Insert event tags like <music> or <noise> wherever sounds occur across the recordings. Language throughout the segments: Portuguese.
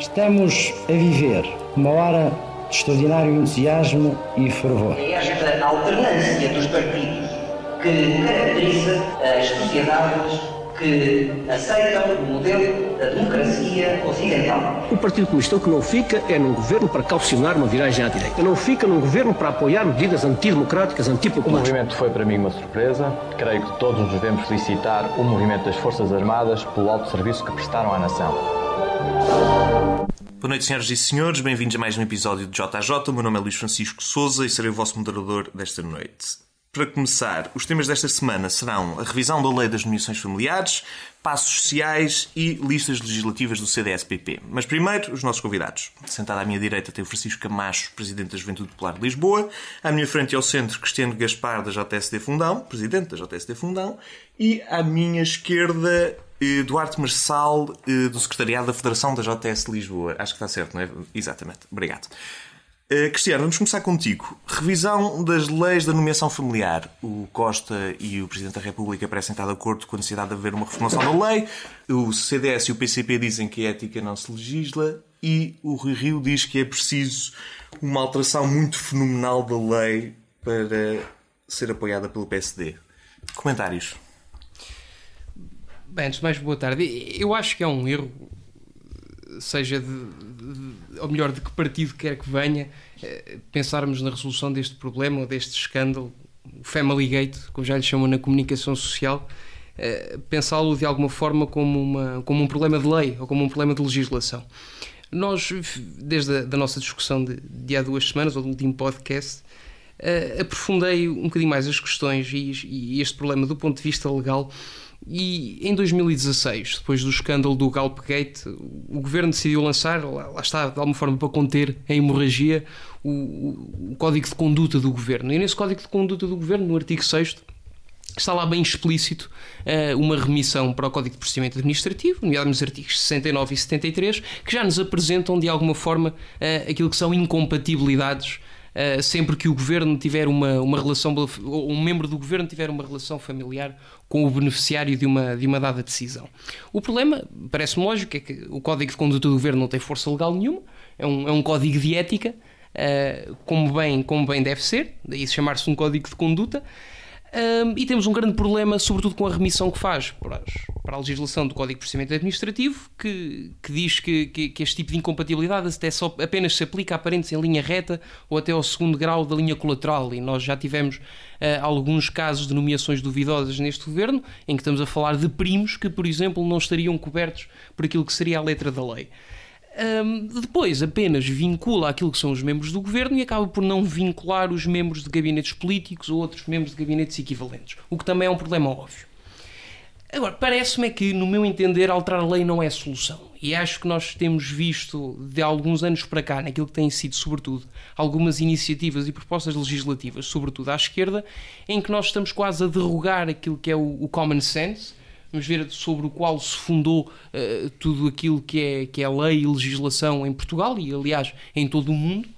Estamos a viver uma hora de extraordinário entusiasmo e fervor. É esta alternância dos partidos que caracteriza as sociedades que aceitam o modelo da democracia ocidental. O Partido Comunista o que não fica é num governo para calcionar uma viragem à direita. Não fica num governo para apoiar medidas antidemocráticas, antipopulares. O movimento foi para mim uma surpresa. Creio que todos devemos felicitar o movimento das Forças Armadas pelo alto serviço que prestaram à nação. Boa noite, senhoras e senhores. Bem-vindos a mais um episódio de JJ. O meu nome é Luís Francisco Souza e serei o vosso moderador desta noite. Para começar, os temas desta semana serão a revisão da Lei das Nomeações Familiares, passos sociais e listas legislativas do CDSPP. Mas primeiro, os nossos convidados. Sentado à minha direita tem o Francisco Camacho, Presidente da Juventude Popular de Lisboa. À minha frente e ao centro, Cristiano Gaspar, da JSD Fundão, Presidente da JSD Fundão. E à minha esquerda, Duarte Marçal, eh, do Secretariado da Federação da JTS Lisboa. Acho que está certo, não é? Exatamente. Obrigado. Eh, Cristiano, vamos começar contigo. Revisão das leis da nomeação familiar. O Costa e o Presidente da República parecem estar de acordo com a necessidade de haver uma reformação da lei. O CDS e o PCP dizem que a ética não se legisla. E o Rui Rio diz que é preciso uma alteração muito fenomenal da lei para ser apoiada pelo PSD. Comentários. Bem, antes de mais, boa tarde. Eu acho que é um erro, seja de, de, ou melhor, de que partido quer que venha, eh, pensarmos na resolução deste problema ou deste escândalo, o Family Gate, como já lhe chamam na comunicação social, eh, pensá-lo de alguma forma como, uma, como um problema de lei ou como um problema de legislação. Nós, desde a da nossa discussão de, de, há duas semanas, ou do último podcast, eh, aprofundei um bocadinho mais as questões e, e este problema do ponto de vista legal e em 2016, depois do escândalo do Galpgate, o governo decidiu lançar, lá, lá, está, de alguma forma para conter a hemorragia, o, o código de conduta do governo. E nesse código de conduta do governo, no artigo 6, está lá bem explícito eh, uma remissão para o Código de Procedimento Administrativo, nomeadamente os artigos 69 e 73, que já nos apresentam de alguma forma eh, aquilo que são incompatibilidades uh, sempre que o governo tiver uma, uma relação, ou um membro do governo tiver uma relação familiar com o beneficiário de uma, de uma dada decisão. O problema, parece-me lógico, é que o Código de Conduta do Governo não tem força legal nenhuma, é um, é um código de ética, uh, como, bem, como bem deve ser, daí se chamar-se um código de conduta. Um, e temos um grande problema, sobretudo com a remissão que faz para, para a legislação do Código de Procedimento Administrativo, que, que diz que, que, que, este tipo de incompatibilidade até só, apenas se aplica a parentes em linha reta ou até ao segundo grau da linha colateral. E nós já tivemos uh, alguns casos de nomeações duvidosas neste governo, em que estamos a falar de primos que, por exemplo, não estariam cobertos por aquilo que seria a letra da lei. Um, depois apenas vincula aquilo que são os membros do governo e acaba por não vincular os membros de gabinetes políticos ou outros membros de gabinetes equivalentes, o que também é um problema óbvio. Agora, parece-me que, no meu entender, alterar a lei não é a solução. E acho que nós temos visto, de alguns anos para cá, naquilo que têm sido, sobretudo, algumas iniciativas e propostas legislativas, sobretudo à esquerda, em que nós estamos quase a derrogar aquilo que é o, o common sense vamos ver sobre o qual se fundou uh, tudo aquilo que é, que é lei e legislação em Portugal e, aliás, em todo o mundo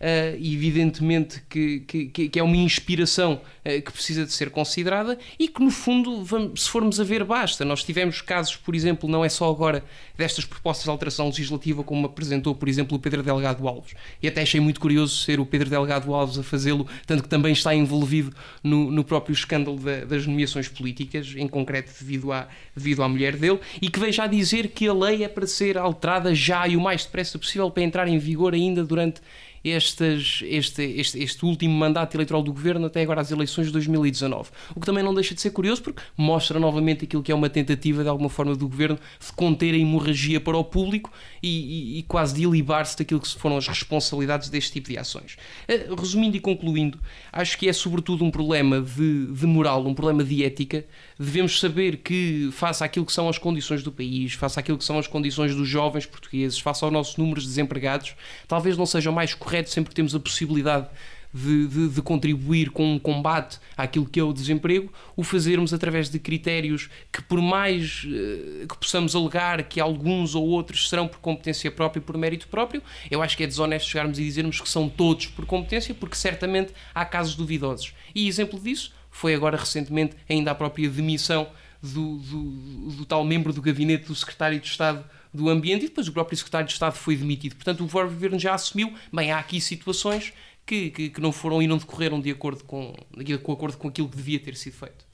uh, evidentemente que, que, que, é uma inspiração uh, que precisa de ser considerada e que, no fundo, vamos, se formos a ver, basta. Nós tivemos casos, por exemplo, não é só agora, destas propostas de alteração legislativa, como apresentou, por exemplo, o Pedro Delgado Alves. E até achei muito curioso ser o Pedro Delgado Alves a fazê-lo, tanto que também está envolvido no, no próprio escândalo da, das nomeações políticas, em concreto devido à, devido à mulher dele, e que veja já dizer que a lei é para ser alterada já e o mais depressa possível para entrar em vigor ainda durante estas, este, este, este, último mandato eleitoral do governo até agora às eleições de 2019. O que também não deixa de ser curioso porque mostra novamente aquilo que é uma tentativa de alguma forma do governo de conter a hemorragia para o público e, e, e quase de ilibar-se daquilo que foram as responsabilidades deste tipo de ações. Eh, resumindo e concluindo, acho que é sobretudo um problema de, de moral, um problema de ética. Devemos saber que, face àquilo que são as condições do país, face àquilo que são as condições dos jovens portugueses, face ao nosso número de desempregados, talvez não seja o mais correto sempre que temos a possibilidade de, de, de contribuir com um combate àquilo que é o desemprego, o fazermos através de critérios que, por mais eh, que possamos alegar que alguns ou outros serão por competência própria e por mérito próprio, eu acho que é desonesto chegarmos e dizermos que são todos por competência, porque certamente há casos duvidosos. E exemplo disso foi agora recentemente ainda a própria demissão do, do, do, tal membro do gabinete do secretário de Estado do Ambiente e depois o próprio secretário de Estado foi demitido. Portanto, o governo já assumiu, bem, há aqui situações que, que, que, não foram e não decorreram de acordo com, de acordo com aquilo que devia ter sido feito.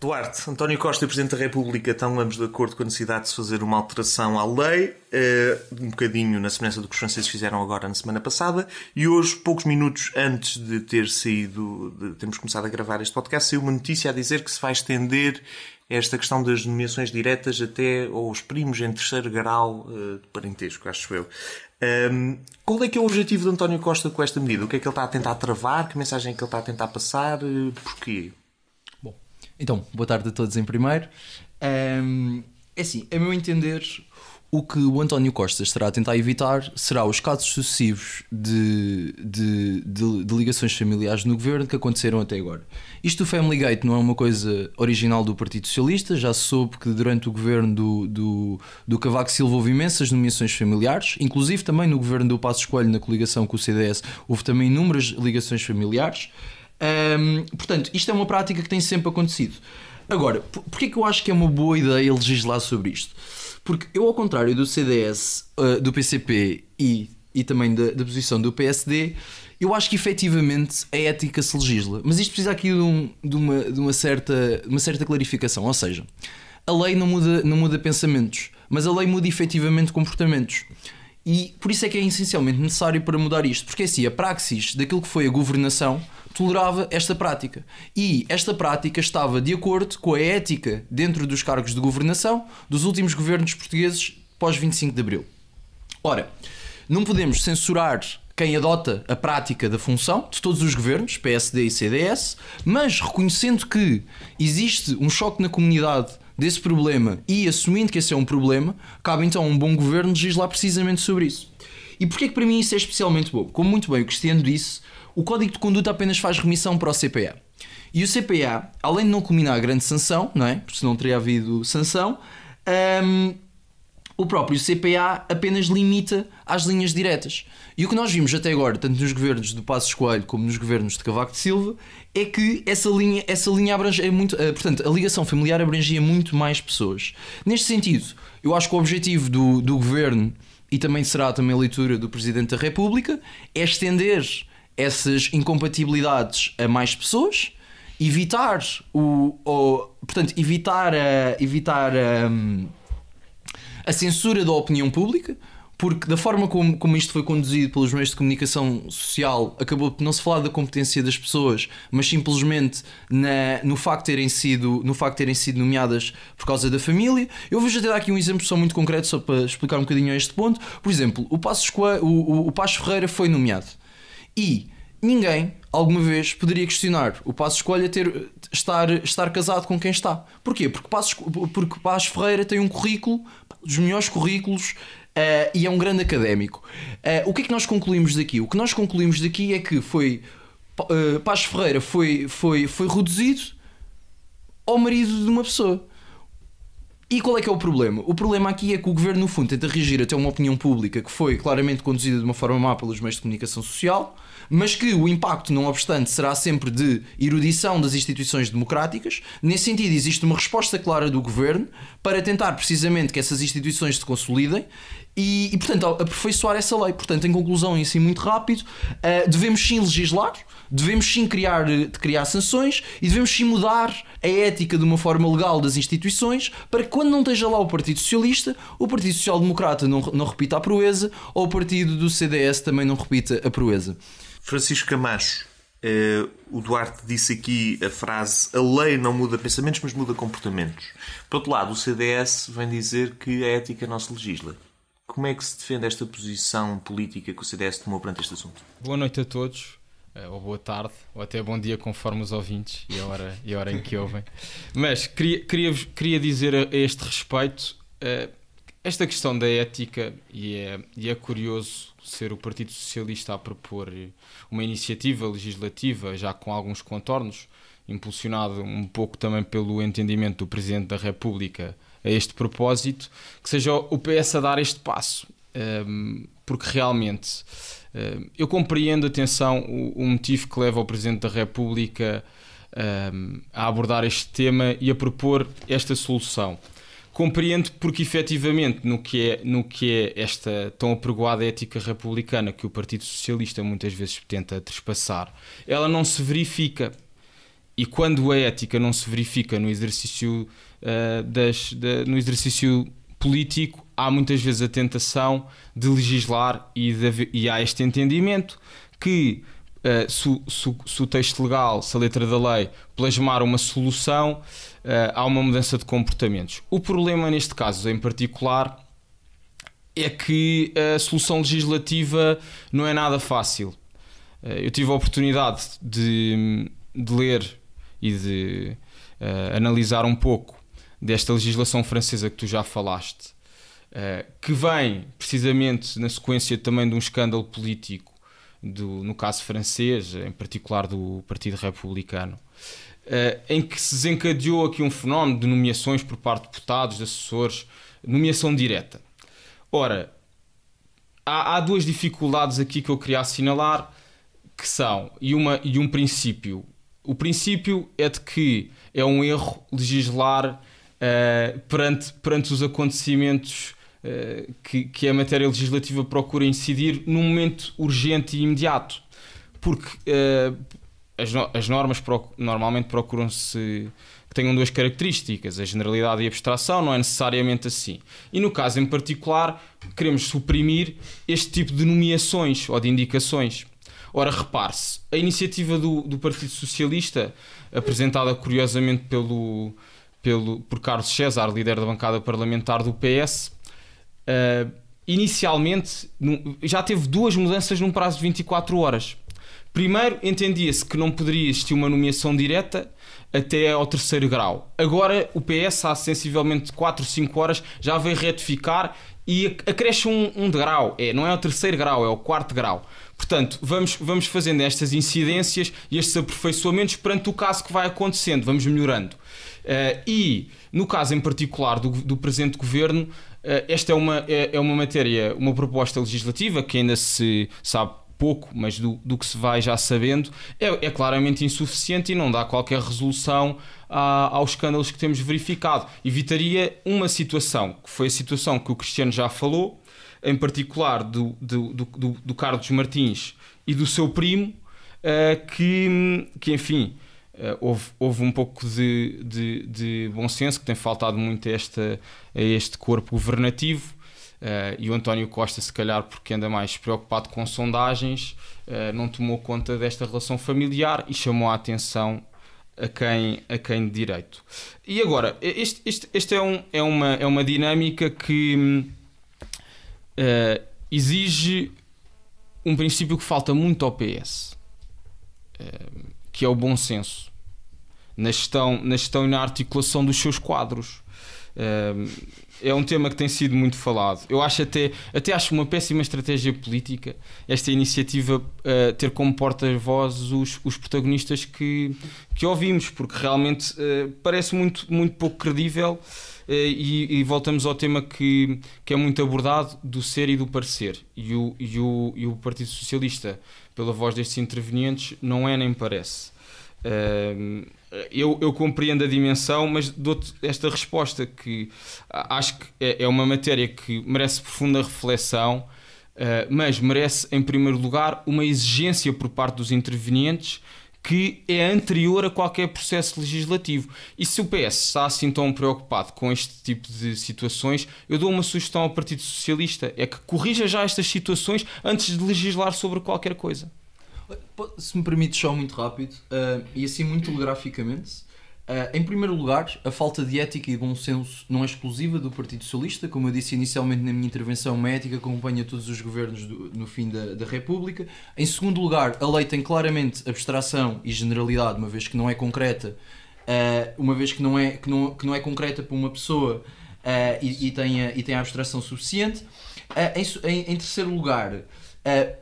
Duarte, António Costa e o Presidente da República estão ambos de acordo com a necessidade de se fazer uma alteração à lei, eh, um bocadinho na semelhança do que os franceses fizeram agora na semana passada, e hoje, poucos minutos antes de ter saído, de termos começado a gravar este podcast, saiu uma notícia a dizer que se vai estender é esta questão das nomeações diretas até aos primos em terceiro grau eh, de parentesco, acho eu. Um, qual é que é o objetivo de António Costa com esta medida? O que é que ele está a tentar travar? Que mensagem é que ele está a tentar passar? Eh, porquê? Bom, então, boa tarde a todos em primeiro. Um, é assim, a meu entender, o que o António Costa estará a tentar evitar será os casos sucessivos de, de, de, de, ligações familiares no governo que aconteceram até agora. Isto do Family Gate não é uma coisa original do Partido Socialista, já soube que durante o governo do, do, do Cavaco Silva houve imensas nomeações familiares, inclusive também no governo do Passo Escolho, na coligação com o CDS, houve também inúmeras ligações familiares. Hum, portanto, isto é uma prática que tem sempre acontecido. Agora, porquê que eu acho que é uma boa ideia legislar sobre isto? Porque eu, ao contrário do CDS, uh, eh, do PCP e, e também da, da posição do PSD, eu acho que efetivamente a ética se legisla. Mas isto precisa aqui de, um, de, uma, de uma, certa, uma certa clarificação. Ou seja, a lei não muda, não muda pensamentos, mas a lei muda efetivamente comportamentos. E por isso é que é essencialmente necessário para mudar isto, porque é assim, a praxis daquilo que foi a governação tolerava esta prática. E esta prática estava de acordo com a ética dentro dos cargos de governação dos últimos governos portugueses pós 25 de Abril. Ora, não podemos censurar quem adota a prática da função de todos os governos, PSD e CDS, mas reconhecendo que existe um choque na comunidade desse problema e assumindo que esse é um problema, cabe então a um bom governo legislar precisamente sobre isso. E porquê que para mim isso é especialmente bom? Como muito bem o Cristiano disse, o Código de Conduta apenas faz remissão para o CPA. E o CPA, além de não culminar a grande sanção, não é? Porque senão teria havido sanção, um, o próprio CPA apenas limita às linhas diretas. E o que nós vimos até agora, tanto nos governos de Passos Coelho como nos governos de Cavaco de Silva, é que essa linha, essa linha abrange é muito. Eh, portanto, a ligação familiar abrangia muito mais pessoas. Neste sentido, eu acho que o objetivo do, do governo, e também será também a leitura do Presidente da República, é estender essas incompatibilidades a mais pessoas, evitar o, o portanto, evitar a, evitar a, hum, a censura da opinião pública, porque da forma como, como isto foi conduzido pelos meios de comunicação social, acabou por não se falar da competência das pessoas, mas simplesmente na, no, facto terem sido, no facto de terem sido nomeadas por causa da família. Eu vou já dar aqui um exemplo só muito concreto, só para explicar um bocadinho este ponto. Por exemplo, o passo o, o, o Passo Ferreira foi nomeado. E ninguém alguma vez poderia questionar o passo Escolha ter, estar, estar casado com quem está. Porquê? Porque Passos, porque passo Ferreira tem um currículo, dos melhores currículos, uh, e é um grande académico. Uh, o que é que nós concluímos daqui? O que nós concluímos daqui é que foi. Uh, Ferreira foi, foi, foi reduzido ao marido de uma pessoa. E qual é que é o problema? O problema aqui é que o governo, no fundo, tenta reagir até uma opinião pública que foi claramente conduzida de uma forma má pelos meios de comunicação social, mas que o impacto, não obstante, será sempre de erudição das instituições democráticas. Nesse sentido, existe uma resposta clara do governo para tentar precisamente que essas instituições se consolidem e, e portanto, aperfeiçoar essa lei. Portanto, em conclusão, e assim muito rápido, eh, devemos sim legislar devemos sim criar, eh, criar sanções e devemos sim mudar a ética de uma forma legal das instituições para que quando não esteja lá o Partido Socialista, o Partido Social Democrata não, não repita a proeza ou o partido do CDS também não repita a proeza. Francisco Camacho, eh, o Duarte disse aqui a frase: a lei não muda pensamentos, mas muda comportamentos. Por outro lado, o CDS vem dizer que a ética não se legisla. Como é que se defende esta posição política que o CDS tomou perante este assunto? Boa noite a todos. Eh, ou boa tarde, ou até bom dia, conforme os ouvintes e a hora, e a hora em que ouvem. Mas queria, queria, queria dizer a este respeito eh, esta questão da ética, e é, e é curioso ser o Partido Socialista a propor uma iniciativa legislativa, já com alguns contornos, impulsionado um pouco também pelo entendimento do Presidente da República a este propósito, que seja o PS a dar este passo, ehm, porque realmente eu compreendo, atenção, o, motivo que leva o Presidente da República a abordar este tema e a propor esta solução. Compreendo porque, efetivamente, no que, é, no que é esta tão apregoada ética republicana que o Partido Socialista muitas vezes tenta trespassar, ela não se verifica. E quando a ética não se verifica no exercício, uh, das, de, no exercício político há muitas vezes a tentação de legislar e, de, e há este entendimento que uh, se, se, se, o texto legal, se a letra da lei plasmar uma solução, uh, há uma mudança de comportamentos. O problema neste caso em particular é que a solução legislativa não é nada fácil. Uh, eu tive a oportunidade de, de ler e de analisar um pouco desta legislação francesa que tu já falaste, uh, que vem precisamente na sequência também de um escândalo político, do, no caso francês, em particular do Partido Republicano, uh, em que se desencadeou aqui um fenómeno de nomeações por parte de deputados, de assessores, nomeação direta. Ora, há, há duas dificuldades aqui que eu queria assinalar, que são, e, uma, e um princípio. O princípio é de que é um erro legislar uh, perante, perante os acontecimentos uh, que, que a matéria legislativa procura incidir num momento urgente e imediato. Porque uh, as, no, as normas proc, normalmente procuram-se que tenham duas características, a generalidade e a abstração, não é necessariamente assim. E no caso em particular, queremos suprimir este tipo de nomeações ou de indicações. Ora, repare-se, a iniciativa do, do Partido Socialista, apresentada curiosamente pelo, pelo, por Carlos César, líder da bancada parlamentar do PS. Uh, ah, inicialmente, num, já teve duas mudanças num prazo de 24 horas. Primeiro, entendia-se que não poderia existir uma nomeação direta até ao terceiro grau. Agora, o PS, há sensivelmente 4 ou 5 horas, já veio retificar e acresce um, um degrau. É, não é o terceiro grau, é o quarto grau. Portanto, vamos, vamos fazendo estas incidências e estes aperfeiçoamentos perante o caso que vai acontecendo, vamos melhorando. Uh, e, no caso em particular do, do presente governo, uh, esta é uma, é, é, uma matéria, uma proposta legislativa que ainda se sabe pouco, mas do, do que se vai já sabendo, é, é claramente insuficiente e não dá qualquer resolução a, aos escândalos que temos verificado. Evitaria uma situação, que foi a situação que o Cristiano já falou, em particular do, do, do, do Carlos Martins e do seu primo, uh, que, que, enfim, Uh, houve, houve, um pouco de, de, de, bom senso que tem faltado muito a, esta, a este corpo governativo. Uh, e o António Costa, se calhar, porque anda mais preocupado com sondagens, uh, não tomou conta desta relação familiar e chamou a atenção a quem, a quem de direito. E agora, este, este, este é, um, é, uma, é uma dinâmica que uh, exige um princípio que falta muito ao PS, que é o bom senso na gestão, na gestão e na articulação dos seus quadros. é um tema que tem sido muito falado. Eu acho até, até acho uma péssima estratégia política esta iniciativa ah, ter como porta-voz os, os protagonistas que, que ouvimos, porque realmente ah, parece muito, muito pouco credível ah, e, e, voltamos ao tema que, que é muito abordado do ser e do parecer. E o, e o, e o Partido Socialista, pela voz destes intervenientes, não é nem parece eu, eu, compreendo a dimensão, mas dou-te esta resposta que acho que é, é uma matéria que merece profunda reflexão, ah, mas merece, em primeiro lugar, uma exigência por parte dos intervenientes que é anterior a qualquer processo legislativo. E se o PS está assim tão preocupado com este tipo de situações, eu dou uma sugestão ao Partido Socialista: é que corrija já estas situações antes de legislar sobre qualquer coisa se me permites só muito rápido, uh, e assim muito telegraficamente, uh, ah, em primeiro lugar, a falta de ética e bom senso não é exclusiva do Partido Socialista, como eu disse inicialmente na minha intervenção, uma ética acompanha todos os governos do, no fim da, da República. Em segundo lugar, a lei tem claramente abstração e generalidade, uma vez que não é concreta, uh, uma vez que não é, que não, que não é concreta para uma pessoa e, e, tem a, e tem a abstração suficiente. Em, em, em, terceiro lugar,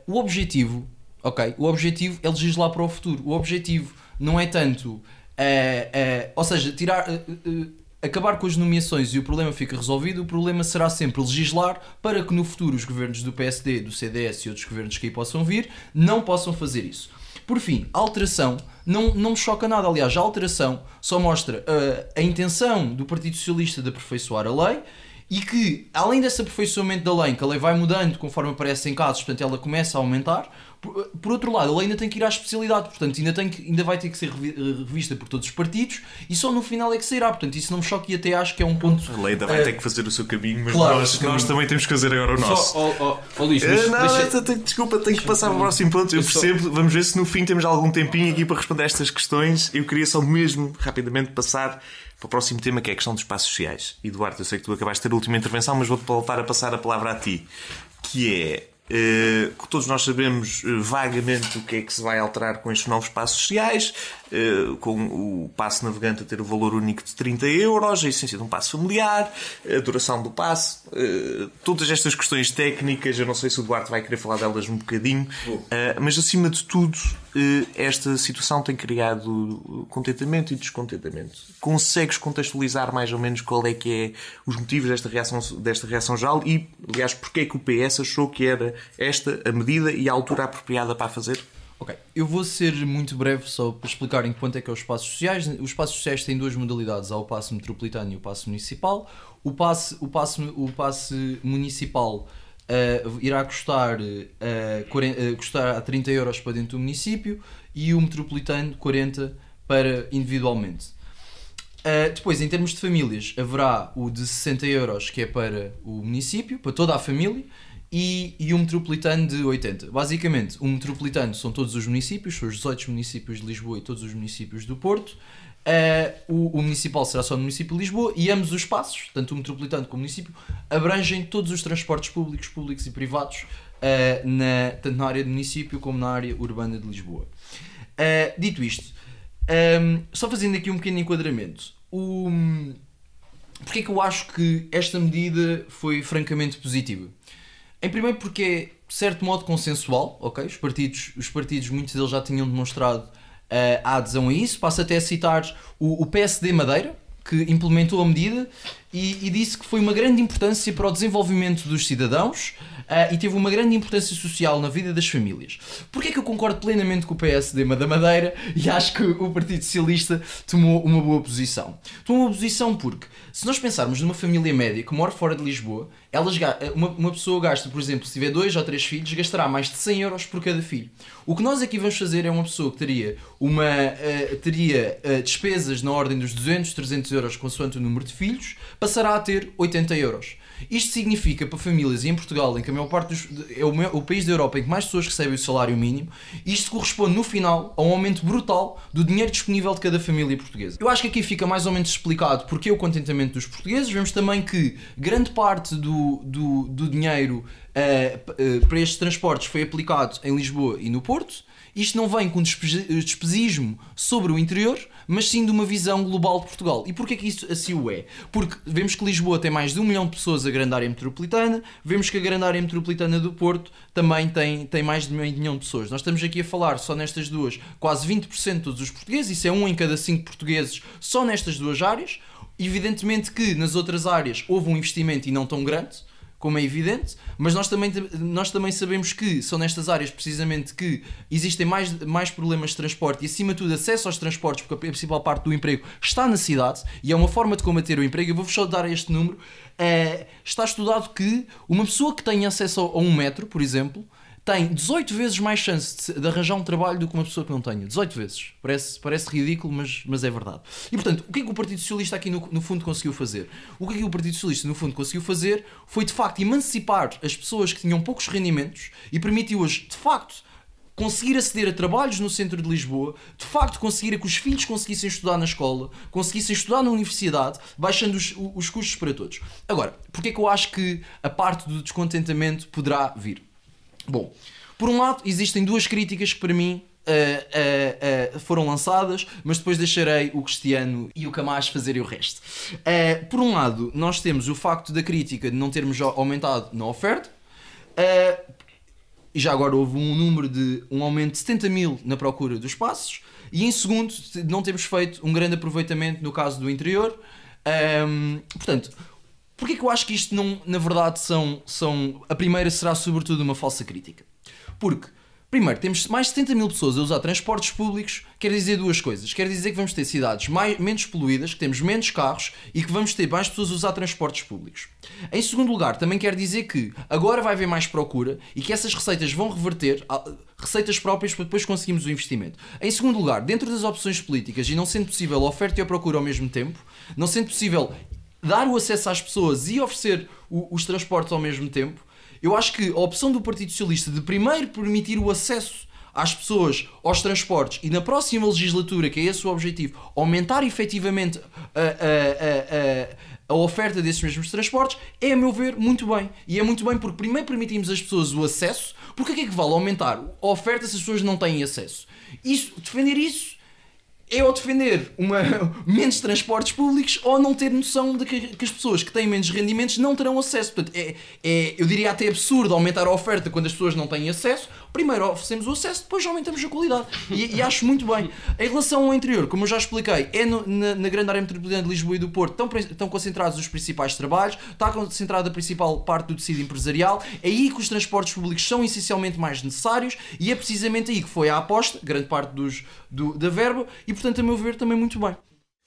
o objetivo Ok, o objetivo é legislar para o futuro. O objetivo não é tanto. Uh, uh, ou seja, tirar. Uh, acabar com as nomeações e o problema fica resolvido, o problema será sempre legislar para que no futuro os governos do PSD, do CDS e outros governos que aí possam vir não possam fazer isso. Por fim, a alteração não, não me choca nada. Aliás, a alteração só mostra uh, a intenção do Partido Socialista de aperfeiçoar a lei e que, além desse aperfeiçoamento da lei, que a lei vai mudando conforme aparecem casos, portanto ela começa a aumentar, por, por outro lado, ele ainda tem que ir à especialidade, portanto, ainda, tem que, ainda vai ter que ser eh, revista por todos os partidos e só no final é que sairá. Portanto, isso não me choque e até acho que é um ponto. A lei ainda vai eh, ter que fazer o seu caminho, mas claro, nós, nós também temos que fazer agora o nosso. Só, oh, oh, oh, Luís, eh, não, deixa... desculpa, tenho que passar para o próximo ponto. Eu percebo, vamos ver se no fim temos algum tempinho aqui para responder a estas questões. Eu queria só mesmo rapidamente passar para o próximo tema, que é a questão dos espaços sociais. Eduardo, eu sei que tu acabaste de ter a última intervenção, mas vou-te voltar a passar a palavra a ti, que é que eh, todos nós sabemos eh, vagamente o que é que se vai alterar com estes novos passos sociais, eh, com o passe navegante a ter o valor único de 30 euros, a essência de um passe familiar, a duração do passe, eh, todas estas questões técnicas. Eu não sei se o Duarte vai querer falar delas um bocadinho, eh, mas acima de tudo, esta situação tem criado contentamento e descontentamento. Consegues contextualizar mais ou menos qual é que é os motivos desta reação, desta reação geral e, aliás, porque é que o PS achou que era esta a medida e a altura apropriada para a fazer? Ok, eu vou ser muito breve só para explicar em quanto é que é os passos sociais. Os passos sociais têm duas modalidades, há o passe metropolitano e o passe municipal. O passe, o passe, o passe municipal uh, irá custar, uh, 40, uh, custar a 30 euros para dentro do município e o metropolitano 40 para individualmente. Uh, depois, em termos de famílias, haverá o de 60 euros que é para o município, para toda a família e, e um metropolitano de 80. Basicamente, um metropolitano são todos os municípios, são os 18 municípios de Lisboa e todos os municípios do Porto. Uh, o, o, municipal será só no município de Lisboa e ambos os espaços, tanto o metropolitano como o município, abrangem todos os transportes públicos, públicos e privados, uh, na, tanto na área do município como na área urbana de Lisboa. Uh, dito isto, um, ehm, só fazendo aqui um pequeno enquadramento, o, hum, porque é que eu acho que esta medida foi francamente positiva? Em primeiro porque é, de certo modo, consensual, ok? Os partidos, os partidos muitos deles já tinham demonstrado uh, a adesão a isso. Passo até a citar o, o PSD Madeira, que implementou a medida e, e, disse que foi uma grande importância para o desenvolvimento dos cidadãos uh, e teve uma grande importância social na vida das famílias. Porquê é que eu concordo plenamente com o PSD da Madeira e acho que o Partido Socialista tomou uma boa posição? Tomou uma posição porque, se nós pensarmos numa família média que mora fora de Lisboa, elas, eh, uma, uma pessoa gasta, por exemplo, se tiver dois ou três filhos, gastará mais de 100 euros por cada filho. O que nós aqui vamos fazer é uma pessoa que teria, uma, uh, teria uh, despesas na ordem dos 200, 300 euros consoante o número de filhos, passará a ter 80 euros. Isto significa para famílias em Portugal, em que a maior parte dos, é o, maior, o país da Europa em que mais pessoas recebem o salário mínimo, isto corresponde no final a um aumento brutal do dinheiro disponível de cada família portuguesa. Eu acho que aqui fica mais ou menos explicado porque é o contentamento dos portugueses. Vemos também que grande parte do, do, do dinheiro uh, uh, para estes transportes foi aplicado em Lisboa e no Porto. Isto não vem com despesismo sobre o interior, mas sim de uma visão global de Portugal. E porquê que isso assim o é? Porque vemos que Lisboa tem mais de um milhão de pessoas a grande área metropolitana, vemos que a grande área metropolitana do Porto também tem, tem mais de meio milhão de pessoas. Nós estamos aqui a falar só nestas duas, quase 20% de todos os portugueses, isso é um em cada cinco portugueses só nestas duas áreas. Evidentemente que nas outras áreas houve um investimento e não tão grande, como é evidente, mas nós também, nós também sabemos que são nestas áreas precisamente que existem mais, mais problemas de transporte e, acima de tudo, acesso aos transportes, porque a principal parte do emprego está na cidade e é uma forma de combater o emprego. Eu vou-vos só dar este número. É, está estudado que uma pessoa que tenha acesso a um metro, por exemplo, tem 18 vezes mais chance de, de, arranjar um trabalho do que uma pessoa que não tenha. 18 vezes. Parece, parece ridículo, mas, mas é verdade. E portanto, o que é que o Partido Socialista aqui no, no fundo conseguiu fazer? O que é que o Partido Socialista no fundo conseguiu fazer foi de facto emancipar as pessoas que tinham poucos rendimentos e permitiu-as de facto conseguir aceder a trabalhos no centro de Lisboa, de facto conseguir que os filhos conseguissem estudar na escola, conseguissem estudar na universidade, baixando os, os custos para todos. Agora, porque é que eu acho que a parte do descontentamento poderá vir? Bom, por um lado, existem duas críticas que para mim Uh, uh, uh, foram lançadas, mas depois deixarei o Cristiano e o Camacho fazerem o resto. por um lado, nós temos o facto da crítica de não termos aumentado na oferta. e já agora houve um número de um aumento de 70 mil na procura dos espaços, e em segundo, não temos feito um grande aproveitamento no caso do interior. Um, portanto, Porquê que eu acho que isto não, na verdade, são, são. A primeira será sobretudo uma falsa crítica. Porque, primeiro, temos mais de 70 mil pessoas a usar transportes públicos, quer dizer duas coisas. Quer dizer que vamos ter cidades mais, menos poluídas, que temos menos carros e que vamos ter mais pessoas a usar transportes públicos. Em segundo lugar, também quer dizer que agora vai haver mais procura e que essas receitas vão reverter. A, ah, receitas próprias para depois conseguirmos o investimento. Em segundo lugar, dentro das opções políticas e não sendo possível a oferta e a procura ao mesmo tempo, não sendo possível dar o acesso às pessoas e oferecer o, os transportes ao mesmo tempo, eu acho que a opção do Partido Socialista de primeiro permitir o acesso às pessoas, aos transportes e na próxima legislatura, que é esse o objetivo, aumentar efetivamente a, a, a, a, oferta desses mesmos transportes, é a meu ver muito bem. E é muito bem porque primeiro permitimos às pessoas o acesso, porque o que é que vale aumentar a oferta se as pessoas não têm acesso? Isso, defender isso é ou defender uma, <laughs> menos transportes públicos ou não ter noção de que, que, as pessoas que têm menos rendimentos não terão acesso. Portanto, é, é, eu diria até absurdo aumentar a oferta quando as pessoas não têm acesso, Primeiro oferecemos o acesso, depois aumentamos a qualidade. E, e acho muito bem. Em relação ao interior, como eu já expliquei, é no, na, na, grande área metropolitana de Lisboa e do Porto, estão, estão concentrados os principais trabalhos, está concentrada a principal parte do tecido empresarial, é aí que os transportes públicos são essencialmente mais necessários e é precisamente aí que foi a aposta, grande parte dos, do, da verba, e portanto, a meu ver, também muito bem.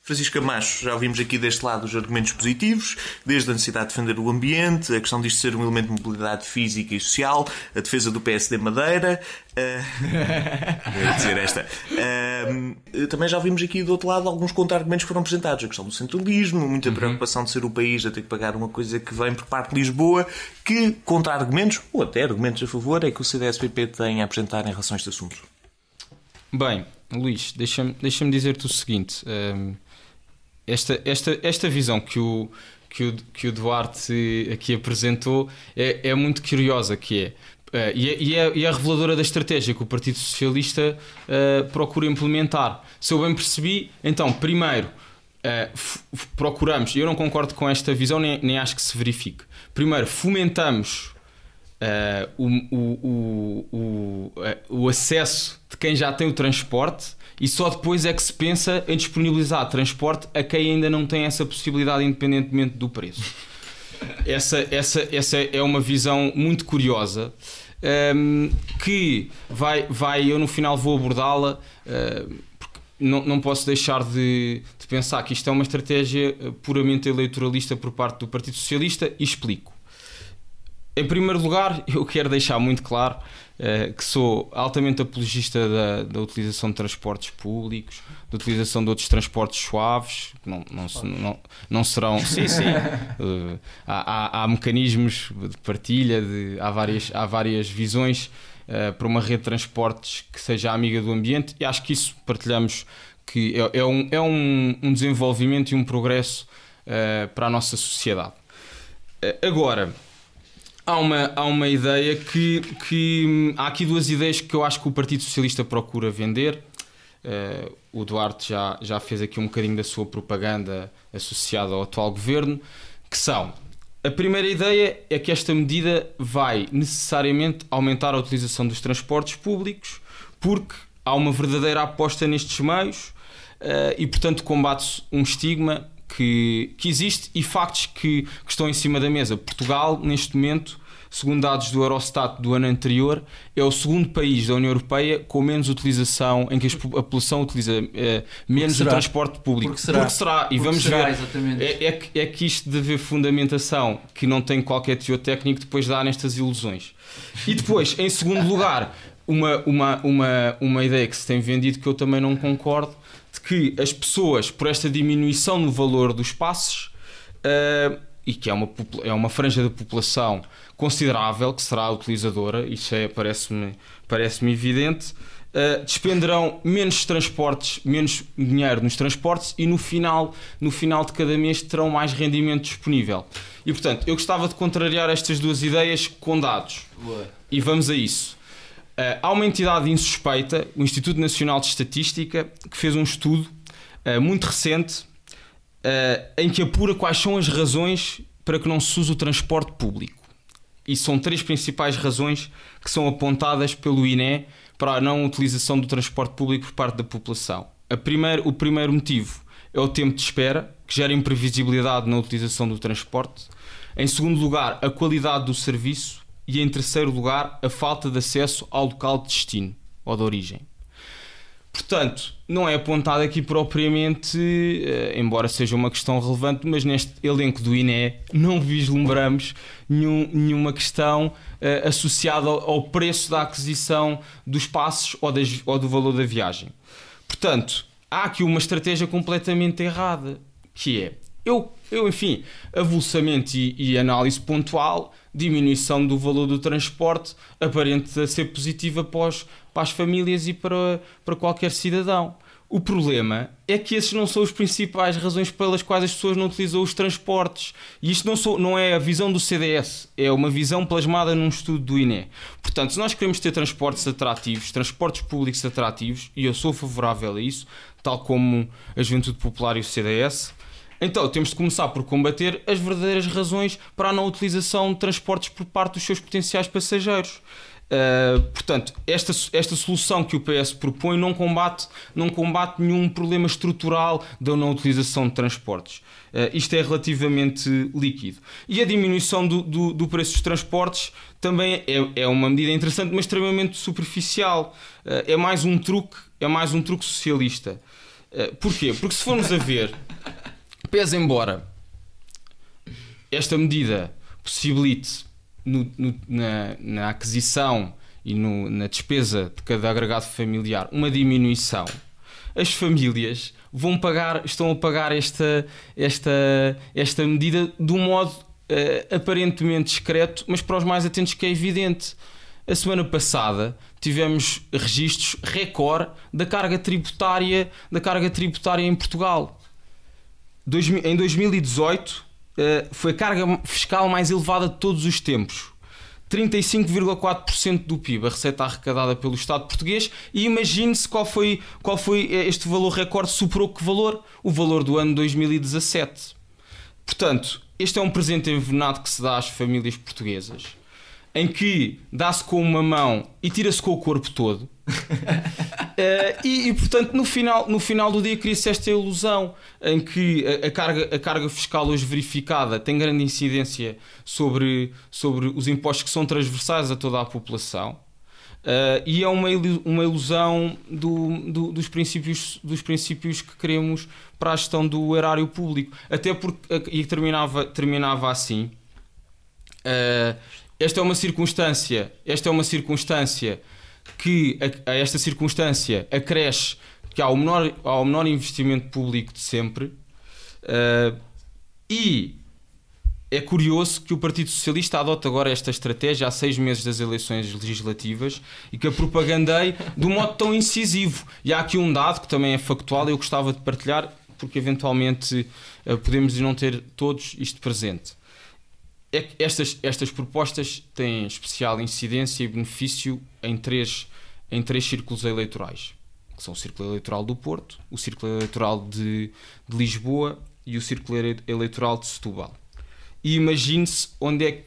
Francisco Camacho, já ouvimos aqui deste lado os argumentos positivos, desde a necessidade de defender o ambiente, a questão disto ser um elemento de mobilidade física e social, a defesa do PSD Madeira. Uh... <laughs> dizer esta. Uh... Também já ouvimos aqui do outro lado alguns contra-argumentos que foram apresentados, a questão do centralismo, muita uhum. preocupação de ser o país a ter que pagar uma coisa que vem por parte de Lisboa, que contra-argumentos, ou até argumentos a favor, é que o CDSPP tem a apresentar em relação a este assunto. Bem, Luís, deixa-me deixa dizer-te o seguinte. Eh, esta, esta, esta visão que o, que o, que o Duarte aqui apresentou é, é muito curiosa, que é Uh, e, é, e, é, reveladora da estratégia que o Partido Socialista uh, procura implementar. Se eu bem percebi, então, primeiro, uh, procuramos, eu não concordo com esta visão, nem, nem acho que se verifique. Primeiro, fomentamos Uh, o, o, o, eh, o, acesso de quem já tem o transporte e só depois é que se pensa em disponibilizar transporte a quem ainda não tem essa possibilidade, independentemente do preço. <laughs> Essa, essa, essa é uma visão muito curiosa um, ehm, que vai, vai, eu no final vou abordá-la. Uh, não, não posso deixar de, de pensar que isto é uma estratégia puramente eleitoralista por parte do Partido Socialista e explico. Em primeiro lugar, eu quero deixar muito claro uh, que sou altamente apologista da, da, utilização de transportes públicos, da utilização de outros transportes suaves, que não, não, se, não, não serão. sim, eh, sim. Uh, há, há, há, mecanismos de partilha, de, há, várias, há várias visões uh, para uma rede de transportes que seja amiga do ambiente e acho que isso partilhamos que é, é um, é um, um, desenvolvimento e um progresso para a nossa sociedade. agora Há uma, há uma ideia que, que. Hum, há aqui duas ideias que eu acho que o Partido Socialista procura vender. Uh, o Duarte já, já fez aqui um bocadinho da sua propaganda associada ao atual governo, que são. A primeira ideia é que esta medida vai necessariamente aumentar a utilização dos transportes públicos, porque há uma verdadeira aposta nestes meios uh, e, portanto, combate um estigma que, que existe e factos que, que estão em cima da mesa. Portugal, neste momento, segundo dados do Eurostat do ano anterior, é o segundo país da União Europeia com menos utilização, em que a população utiliza eh, menos o transporte público. Porque será? Porque será. E Porque vamos será, ver. Exatamente. É, é, que, é que isto de haver fundamentação que não tem qualquer teor técnico depois dá nestas ilusões. E depois, em segundo lugar, uma, uma, uma, uma ideia que se tem vendido que eu também não concordo que as pessoas, por esta diminuição no valor dos passos, uh, eh, e que é uma, é uma franja da população considerável que será utilizadora, isso é, parece-me parece evidente, uh, despenderão menos transportes, menos dinheiro nos transportes e no final, no final de cada mês terão mais rendimento disponível. E portanto, eu gostava de contrariar estas duas ideias com dados. E vamos a isso. Eh, há uma entidade insuspeita, o Instituto Nacional de Estatística, que fez um estudo uh, muito recente uh, em que apura quais são as razões para que não se use o transporte público. E são três principais razões que são apontadas pelo INE para a não utilização do transporte público por parte da população. A o primeiro motivo é o tempo de espera, que gera imprevisibilidade na utilização do transporte. Em segundo lugar, a qualidade do serviço e, em terceiro lugar, a falta de acesso ao local de destino ou de origem. Portanto, não é apontado aqui propriamente, eh, embora seja uma questão relevante, mas neste elenco do INE não vislumbramos nenhum, nenhuma questão uh, associada ao preço da aquisição dos passos ou, das, ou do valor da viagem. Portanto, há aqui uma estratégia completamente errada, que é eu eu, enfim, avulsamento e, e análise pontual, diminuição do valor do transporte, aparente a ser positiva para, para as famílias e para, para qualquer cidadão. O problema é que esses não são os principais razões pelas quais as pessoas não utilizam os transportes. E isto não, sou, não é a visão do CDS, é uma visão plasmada num estudo do INE. Portanto, se nós queremos ter transportes atrativos, transportes públicos atrativos, e eu sou favorável a isso, tal como a Juventude Popular e o CDS, então, temos de começar por combater as verdadeiras razões para a não utilização de transportes por parte dos seus potenciais passageiros. Uh, portanto, esta, esta solução que o PS propõe não combate, não combate nenhum problema estrutural da não utilização de transportes. Uh, isto é relativamente líquido. E a diminuição do, do, do preço dos transportes também é, é, uma medida interessante, mas extremamente superficial. Uh, é mais um truque, é mais um truque socialista. porquê? Porque se formos a ver pese embora esta medida possibilite no, no, na, na, aquisição e no, na despesa de cada agregado familiar uma diminuição, as famílias vão pagar, estão a pagar esta, esta, esta medida de um modo uh, aparentemente discreto, mas para os mais atentos que é evidente. A semana passada tivemos registros recorde da carga tributária, da carga tributária em Portugal dois, em 2018 uh, eh, foi a carga fiscal mais elevada de todos os tempos. 35,4% do PIB, a receita arrecadada pelo Estado português, e imagine-se qual foi, qual foi eh, este valor recorde, superou que valor? O valor do ano 2017. Portanto, este é um presente envenenado que se dá às famílias portuguesas, em que dá-se com uma mão e tira-se com o corpo todo. <laughs> uh, e, e, portanto, no final, no final do dia cria-se esta ilusão em que a, a, carga, a carga fiscal hoje verificada tem grande incidência sobre, sobre os impostos que são transversais a toda a população. Uh, e é uma, uma ilusão do, do, dos, princípios, dos princípios que queremos para a gestão do erário público. Até porque, eh, e terminava, terminava assim, uh, esta é uma circunstância, esta é uma circunstância que a, a esta circunstância acresce que há o menor, há o menor investimento público de sempre uh, e é curioso que o Partido Socialista adote agora esta estratégia há seis meses das eleições legislativas e que a propagandei de um modo tão incisivo. E há aqui um dado que também é factual e eu gostava de partilhar porque eventualmente uh, podemos não ter todos isto presente. É estas, estas propostas têm especial incidência e benefício em três, em três círculos eleitorais, que são o círculo eleitoral do Porto, o círculo eleitoral de, de Lisboa e o círculo eleitoral de Setúbal. E imagine-se onde é que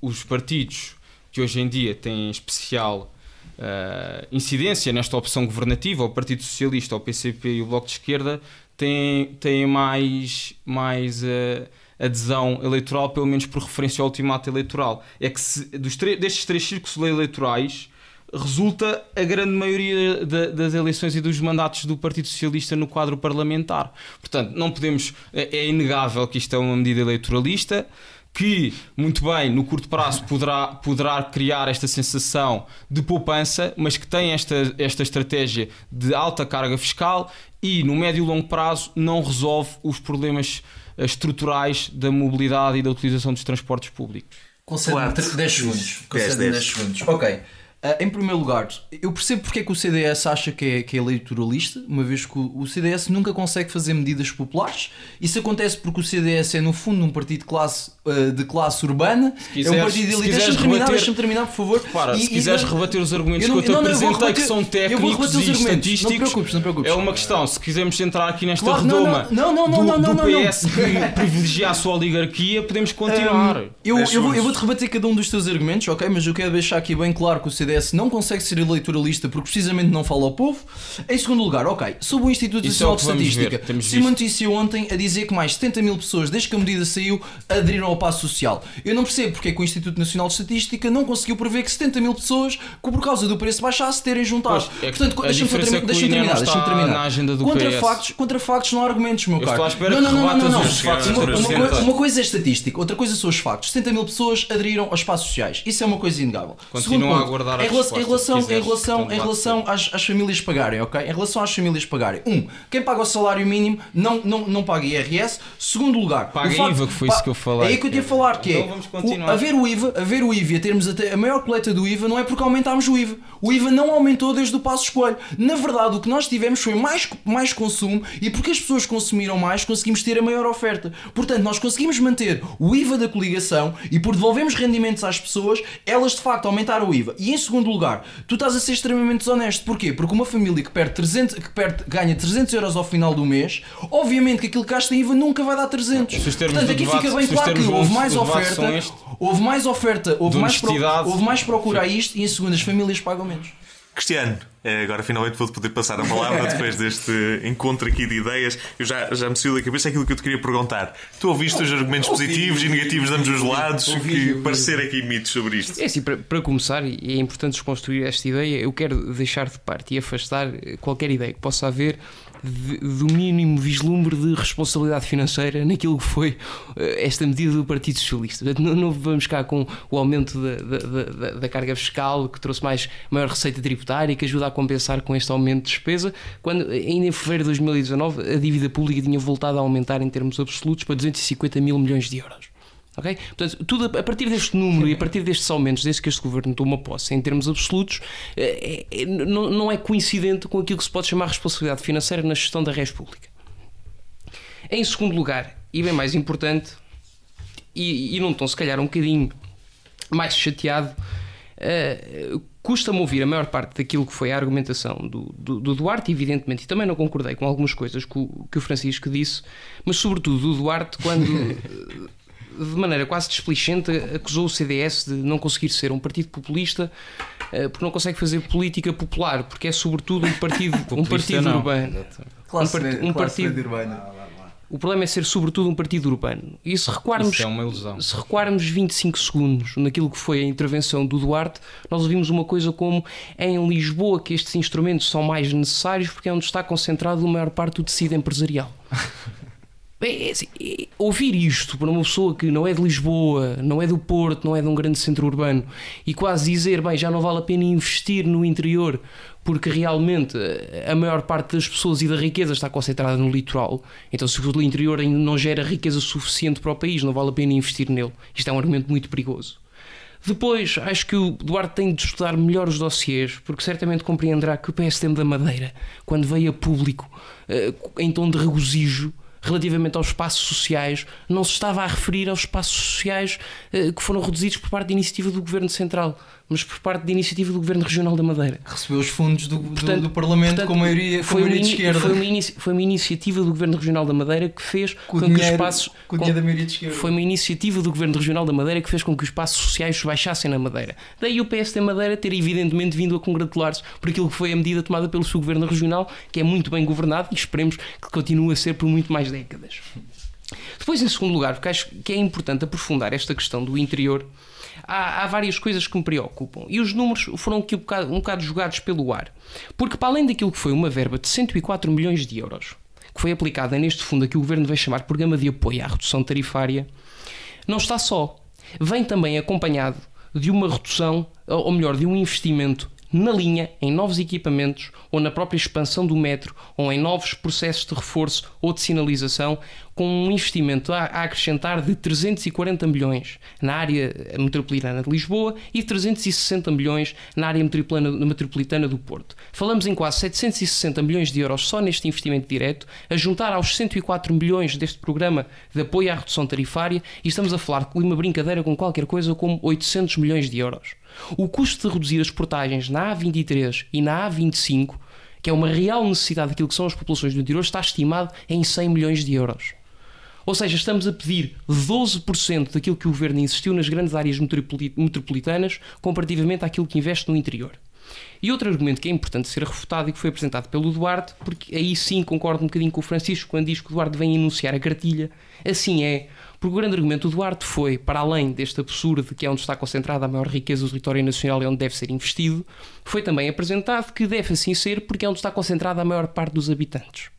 os partidos que hoje em dia têm especial uh, incidência nesta opção governativa, o Partido Socialista, o PCP e o Bloco de Esquerda, têm, têm mais, mais uh, adesão eleitoral, pelo menos por referência ao ultimato eleitoral. É que se, dos destes três círculos eleitorais, resulta a grande maioria das eleições e dos mandatos do Partido Socialista no quadro parlamentar. Portanto, não podemos. É, é inegável que isto é uma medida eleitoralista que, muito bem, no curto prazo poderá, poderá criar esta sensação de poupança, mas que tem esta, esta estratégia de alta carga fiscal e, no médio e longo prazo, não resolve os problemas eh, estruturais da mobilidade e da utilização dos transportes públicos. Concedo 10 segundos. Concedo 10, 10. 10 segundos. Ok. Uh, em primeiro lugar, eu percebo porque é que o CDS acha que é, que é eleitoralista, uma vez que o, o, CDS nunca consegue fazer medidas populares. Isso acontece porque o CDS é, no fundo, um partido de classe eh, de classe urbana. Quiseres, é um partido de elite. Deixa-me terminar, deixa terminar, por favor. Para, e, se quiseres e, rebater os argumentos não, que eu te não, apresentei, não, eu rebater, que são técnicos e estatísticos, não preocupes, não preocupes. é uma questão. Se quisermos entrar aqui nesta claro, redoma do, do PS que <laughs> privilegia a sua oligarquia, podemos continuar. Um, eu, eu, vou, vou-te rebater cada um dos teus argumentos, ok? Mas eu quero deixar aqui bem claro que o CDS não consegue ser eleitoralista porque precisamente não fala ao povo. Em segundo lugar, ok, sob o Instituto é Nacional de Estatística, se uma notícia ontem a dizer que mais 70 mil pessoas, desde que a medida saiu, aderiram ao passo social. Eu não percebo porque é que o Instituto Nacional de Estatística não conseguiu prever que 70 mil pessoas, por causa do preço baixasse, terem juntado. Pois, é Portanto, deixa-me termi é deixa terminar. Deixa terminar. contra, Factos, contra factos não há argumentos, meu caro. não, não, não, não, não. Uma, uma, coisa é estatística, outra coisa são os factos. 70 mil pessoas aderiram aos espaços sociais. Isso é uma coisa inegável. Continuam a aguardar a resposta, em relação, em relação, em relação às, às famílias pagarem, ok? Em relação às famílias pagarem. Um, quem paga o salário mínimo não, não, não paga IRS. Segundo lugar, paga facto, IVA, que foi pa, isso que eu falei. É que eu tinha a falar, que é então vamos continuar. O, a ver o IVA, a ver o IVA e termos a, a maior coleta do IVA não é porque aumentámos o IVA. O IVA não aumentou desde o passo escolho. Na verdade, o que nós tivemos foi mais, mais consumo e porque as pessoas consumiram mais, conseguimos ter a maior oferta. Portanto, nós conseguimos manter o IVA da coligação e por devolvermos rendimentos às pessoas, elas de facto aumentaram o IVA. E em segundo lugar, tu estás a ser extremamente desonesto. Porquê? Porque uma família que, perde 300, que perde, ganha 300 euros ao final do mês, obviamente que aquilo que gasta em IVA nunca vai dar 300. Portanto, aqui debate, fica bem claro que houve mais oferta, houve mais oferta, houve mais, pro, houve mais procura a isto e em segundo as famílias pagam menos. Cristiano, eh, agora finalmente vou poder passar a palavra <laughs> depois deste encontro aqui de ideias. Eu já, já me saiu da cabeça aquilo que eu te queria perguntar. Tu ouviste os argumentos positivos e negativos de ambos os lados? que parecer aqui é mitos sobre isto? É assim, para, para começar, e é importante desconstruir esta ideia, eu quero deixar de parte e afastar qualquer ideia que possa haver do mínimo vislumbre de responsabilidade financeira naquilo que foi eh, esta medida do Partido Socialista. não, vamos cá com o aumento da, da, da, da, carga fiscal que trouxe mais, maior receita tributária e que ajuda a compensar com este aumento de despesa, quando ainda em fevereiro de 2019 a dívida pública tinha voltado a aumentar em termos absolutos para 250 mil milhões de euros. Ok? Portanto, tudo a partir deste número Sim. e a partir destes aumentos, desde que este governo toma posse, em termos absolutos, é, é, não, não é coincidente com aquilo que se pode chamar responsabilidade financeira na gestão da res pública. Em segundo lugar, e bem mais importante, e, e não estou se calhar um bocadinho mais chateado, uh, custa-me ouvir a maior parte daquilo que foi a argumentação do, do, do, Duarte, evidentemente, e também não concordei com algumas coisas que o, que o Francisco disse, mas sobretudo do Duarte, quando <laughs> de maneira quase desplicente, acusou o CDS de não conseguir ser um partido populista eh, porque não consegue fazer política popular, porque é sobretudo um partido, um partido não. urbano. Classe, um, part, um partido urbano. O problema é ser sobretudo um partido urbano. E se recuarmos, Isso é uma ilusão. se recuarmos 25 segundos naquilo que foi a intervenção do Duarte, nós ouvimos uma coisa como é em Lisboa que estes instrumentos são mais necessários porque é onde está concentrado a maior parte do tecido empresarial. <laughs> Bem, é assim, é, ouvir isto para uma pessoa que não é de Lisboa, não é do Porto, não é de um grande centro urbano e quase dizer, bem, já não vale a pena investir no interior porque realmente eh, a maior parte das pessoas e da riqueza está concentrada no litoral. Então, se o interior ainda não gera riqueza suficiente para o país, não vale a pena investir nele. Isto é um argumento muito perigoso. Depois, acho que o Duarte tem de estudar melhor os dossiers, porque certamente compreenderá que o PSDM da Madeira, quando veio a público eh, em tom de regozijo, relativamente aos espaços sociais, não se estava a referir aos espaços sociais eh, que foram reduzidos por parte da iniciativa do Governo Central mas por parte da iniciativa do Governo Regional da Madeira. Recebeu os fundos do, portanto, do, do Parlamento portanto, com maioria, com foi maioria de esquerda. Foi uma, foi uma, iniciativa do Governo Regional da Madeira que fez com, com dinheiro, que os espaços. Com com, da maioria de esquerda. Foi uma iniciativa do Governo Regional da Madeira que fez com que os espaços sociais baixassem na Madeira. Daí o PS da Madeira ter evidentemente vindo a congratular-se por aquilo que foi a medida tomada pelo seu Governo Regional, que é muito bem governado e esperemos que continue a ser por muito mais décadas. Depois, em segundo lugar, porque acho que é importante aprofundar esta questão do interior há, há, várias coisas que me preocupam e os números foram aqui um bocado, um bocado jogados pelo ar. Porque, para além daquilo que foi uma verba de 104 milhões de euros que foi aplicada neste fundo a que o governo vai chamar Programa de Apoio à Redução Tarifária, não está só. Vem também acompanhado de uma redução, ou melhor, de um investimento na linha, em novos equipamentos ou na própria expansão do metro ou em novos processos de reforço ou de sinalização, com um investimento a, acrescentar de 340 milhões na área metropolitana de Lisboa e 360 milhões na área metropolitana do Porto. Falamos em quase 760 milhões de euros só neste investimento direto, a juntar aos 104 milhões deste programa de apoio à redução tarifária, e estamos a falar de uma brincadeira com qualquer coisa como 800 milhões de euros. O custo de reduzir as portagens na A23 e na A25, que é uma real necessidade daquilo que são as populações do interior, está estimado em 100 milhões de euros. Ou seja, estamos a pedir 12% daquilo que o governo investiu nas grandes áreas metropolitanas comparativamente àquilo que investe no interior. E outro argumento que é importante ser refutado e que foi apresentado pelo Duarte, porque aí sim concordo um bocadinho com o Francisco quando diz que o Duarte vem enunciar a cartilha, assim é, porque o grande argumento do Duarte foi, para além deste absurdo de que é onde está concentrada a maior riqueza do território nacional e onde deve ser investido, foi também apresentado que deve assim ser porque é onde está concentrada a maior parte dos habitantes.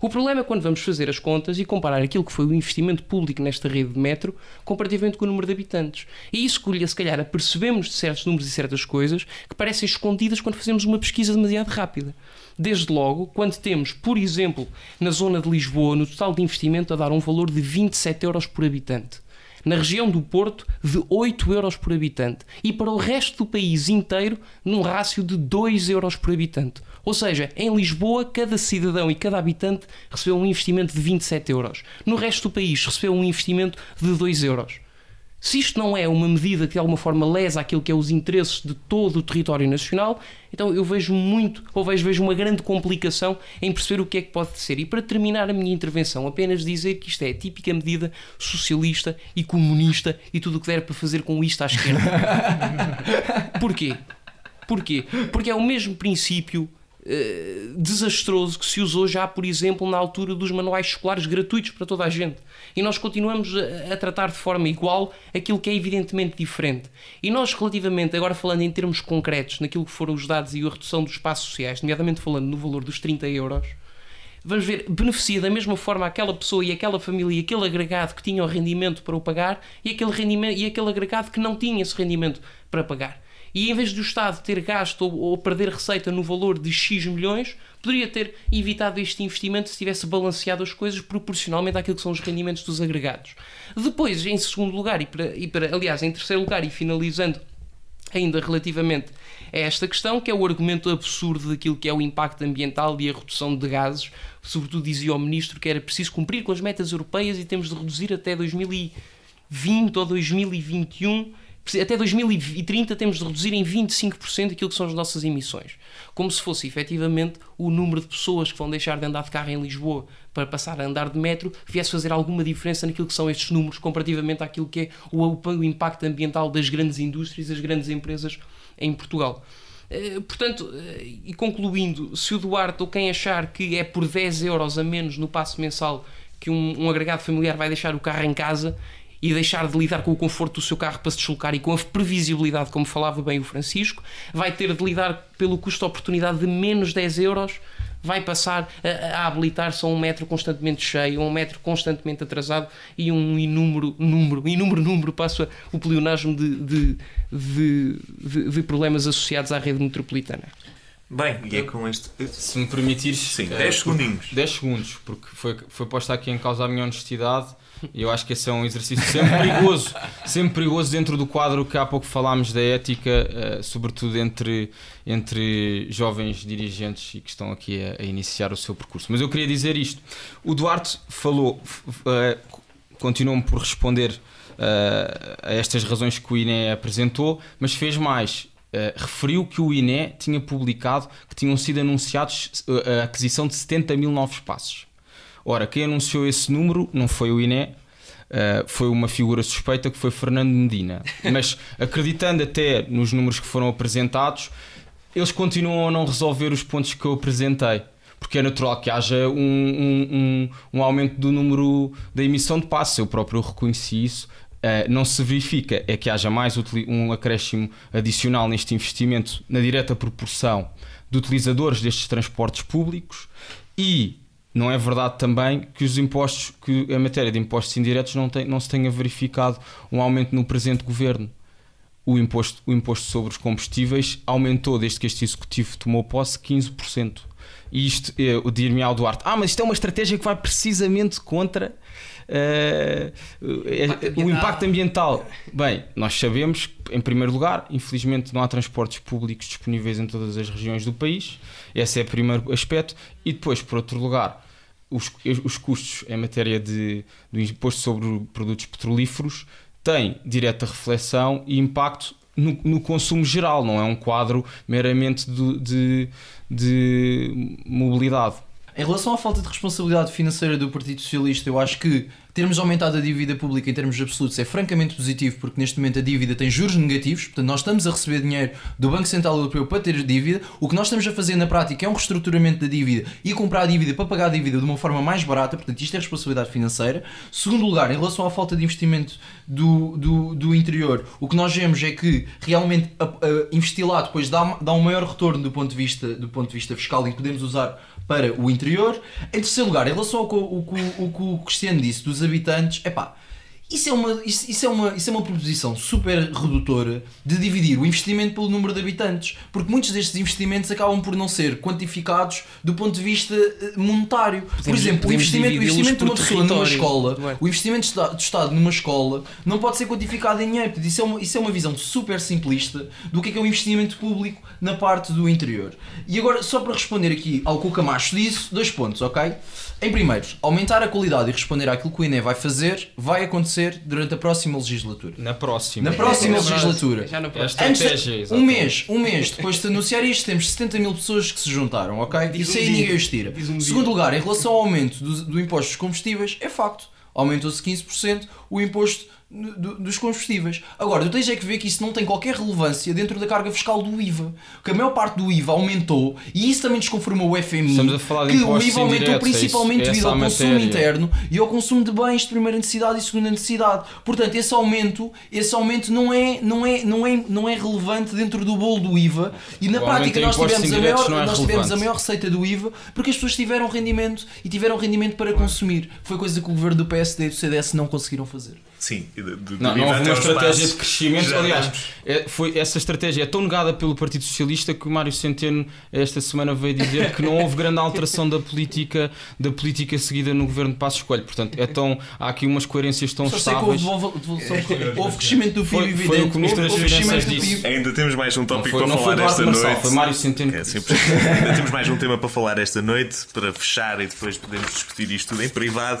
O problema é quando vamos fazer as contas e comparar aquilo que foi o investimento público nesta rede de metro comparativamente com o número de habitantes. E isso colhe, se calhar, apercebemos de certos números e certas coisas que parecem escondidas quando fazemos uma pesquisa demasiado rápida desde logo quando temos, por exemplo, na zona de Lisboa, no total de investimento, a dar um valor de 27 euros por habitante. Na região do Porto, de 8 euros por habitante. E para o resto do país inteiro, num rácio de 2 euros por habitante. Ou seja, em Lisboa, cada cidadão e cada habitante recebeu um investimento de 27 euros. No resto do país, recebeu um investimento de 2 euros. Se isto não é uma medida que de alguma forma lesa aquilo que é os interesses de todo o território nacional, então eu vejo muito, ou vejo, vejo uma grande complicação em perceber o que é que pode ser. E para terminar a minha intervenção, apenas dizer que isto é a típica medida socialista e comunista e tudo o que der para fazer com isto à esquerda. <laughs> Porquê? Porquê? Porque é o mesmo princípio eh, desastroso que se usou já, por exemplo, na altura dos manuais escolares gratuitos para toda a gente e nós continuamos a, tratar de forma igual aquilo que é evidentemente diferente. E nós, relativamente, agora falando em termos concretos, naquilo que foram os dados e a redução dos espaços sociais, nomeadamente falando no valor dos 30 euros, vamos ver, beneficia da mesma forma aquela pessoa e aquela família e aquele agregado que tinha o rendimento para o pagar e aquele, rendimento, e aquele agregado que não tinha esse rendimento para pagar. E em vez do Estado ter gasto ou, ou perder receita no valor de X milhões, poderia ter evitado este investimento se tivesse balanceado as coisas proporcionalmente àquilo que são os rendimentos dos agregados. Depois, em segundo lugar, e para, e para aliás, em terceiro lugar, e finalizando ainda relativamente a esta questão, que é o argumento absurdo daquilo que é o impacto ambiental e a redução de gases, sobretudo dizia o ministro que era preciso cumprir com as metas europeias e temos de reduzir até 2020 ou 2021 até 2030 temos de reduzir em 25% aquilo que são as nossas emissões. Como se fosse efetivamente o número de pessoas que vão deixar de andar de carro em Lisboa para passar a andar de metro que viesse fazer alguma diferença naquilo que são estes números comparativamente àquilo que é o, o impacto ambiental das grandes indústrias, das grandes empresas em Portugal. Eh, portanto, eh, e concluindo, se o Duarte ou quem achar que é por 10 euros a menos no passo mensal que um, um agregado familiar vai deixar o carro em casa, e deixar de lidar com o conforto do seu carro para se deslocar e com a previsibilidade, como falava bem o Francisco, vai ter de lidar pelo custo-oportunidade de menos 10 euros vai passar a, a habilitar-se a um metro constantemente cheio, a um metro constantemente atrasado e um inúmero número, inúmero número, passa o pleonasmo de de, de, de, de, problemas associados à rede metropolitana. Bem, e é com este. Se me permitires. Sim, 10 uh, eh, segundinhos. 10 segundos, porque foi, foi posta aqui em causa a minha honestidade eu acho que esse é um exercício sempre perigoso, sempre perigoso dentro do quadro que há pouco falámos da ética, uh, sobretudo entre, entre jovens dirigentes e que estão aqui a, a, iniciar o seu percurso. Mas eu queria dizer isto. O Duarte falou, uh, continuou-me por responder uh, a estas razões que o INE apresentou, mas fez mais. Uh, referiu que o INE tinha publicado que tinham sido anunciados a aquisição de 70 mil novos espaços. Ora, quem anunciou esse número não foi o INE, Uh, foi uma figura suspeita que foi Fernando Medina. <laughs> Mas acreditando até nos números que foram apresentados, eles continuam a não resolver os pontos que eu apresentei. Porque é natural que haja um, um, um, um aumento do número da emissão de passos. Eu próprio reconheci isso. Uh, não se verifica é que haja mais um acréscimo adicional neste investimento na direta proporção de utilizadores destes transportes públicos e não é verdade também que os impostos, que a matéria de impostos indiretos não, tem, não se tenha verificado um aumento no presente governo. O imposto, o imposto sobre os combustíveis aumentou desde que este executivo tomou posse 15%. E isto, é, o dir-me ao Duarte, ah, mas isto é uma estratégia que vai precisamente contra eh, o impacto ambiental, bem, nós sabemos, que, em primeiro lugar, infelizmente não há transportes públicos disponíveis em todas as regiões do país. Esse é o primeiro aspecto. E depois, por outro lugar, os, os custos em matéria de, do imposto sobre produtos petrolíferos têm direta reflexão e impacto no, no, consumo geral, não é um quadro meramente de, de, mobilidade. Em relação à falta de responsabilidade financeira do Partido Socialista, eu acho que termos aumentado a dívida pública em termos absolutos é francamente positivo, porque neste momento a dívida tem juros negativos, portanto, nós estamos a receber dinheiro do Banco Central Europeu para ter dívida. O que nós estamos a fazer na prática é um reestruturamento da dívida e comprar a dívida para pagar a dívida de uma forma mais barata, portanto, isto é responsabilidade financeira. Segundo lugar, em relação à falta de investimento do, do, do interior, o que nós vemos é que realmente a, a investir lá depois dá, dá um maior retorno do ponto de vista, do ponto de vista fiscal e podemos usar para o interior. Em terceiro lugar, em relação ao que o, o, o, o Cristiano disse dos habitantes, é pá isso é, uma, isso, isso, é uma, isso é uma proposição super redutora de dividir o investimento pelo número de habitantes, porque muitos destes investimentos acabam por não ser quantificados do ponto de vista eh, monetário. Podemos, por exemplo, o investimento, é? o investimento de uma pessoa numa escola, é? o investimento do Estado numa escola, não pode ser quantificado em dinheiro. Isso é uma, isso é uma visão super simplista do que é, que é o investimento público na parte do interior. E agora, só para responder aqui ao que o Camacho disse, dois pontos, ok? Em primeiro, aumentar a qualidade e responder àquilo que o INE vai fazer vai acontecer acontecer durante a próxima legislatura. Na próxima. Na próxima é. é, é legislatura. Já no é próximo. Antes, um mês, um mês depois de anunciar isto, temos 70 mil pessoas que se juntaram, ok? Isso aí ninguém os tira. Segundo lugar, em relação ao aumento do, do imposto dos combustíveis, é facto aumentou-se 15%, o imposto dos combustíveis. Agora, tu tens é que ver que isso não tem qualquer relevância dentro da carga fiscal do IVA, que a maior parte do IVA aumentou e isso também desconfirmou o FMI, que o IVA aumentou é principalmente é devido ao consumo interno e ao consumo de bens de primeira necessidade e segunda necessidade. Portanto, esse aumento, esse aumento não é, não é, não é, não é relevante dentro do bolo do IVA e na o prática nós tivemos a maior, é nós tivemos a maior receita do IVA porque as pessoas tiveram rendimento e tiveram rendimento para consumir. Foi coisa que o governo do PSD e do CDS não conseguiram fazer fazer. Sim, de, de não, não houve uma estratégia de crescimento. Já Aliás, é, foi, essa estratégia é tão negada pelo Partido Socialista que o Mário Centeno, esta semana, veio dizer que não houve grande alteração da política, da política seguida no governo de Passos Coelho. Portanto, é tão, há aqui umas coerências tão Só estáveis. É, é, houve, devolução, é. houve, crescimento do PIB, foi, Foi o que o Ministro das Finanças disse. Ainda temos mais um tópico foi, para falar esta Marçal, noite. Foi Mário Centeno. É, <laughs> ainda temos mais um tema para falar esta noite, para fechar e depois podemos discutir isto tudo em privado.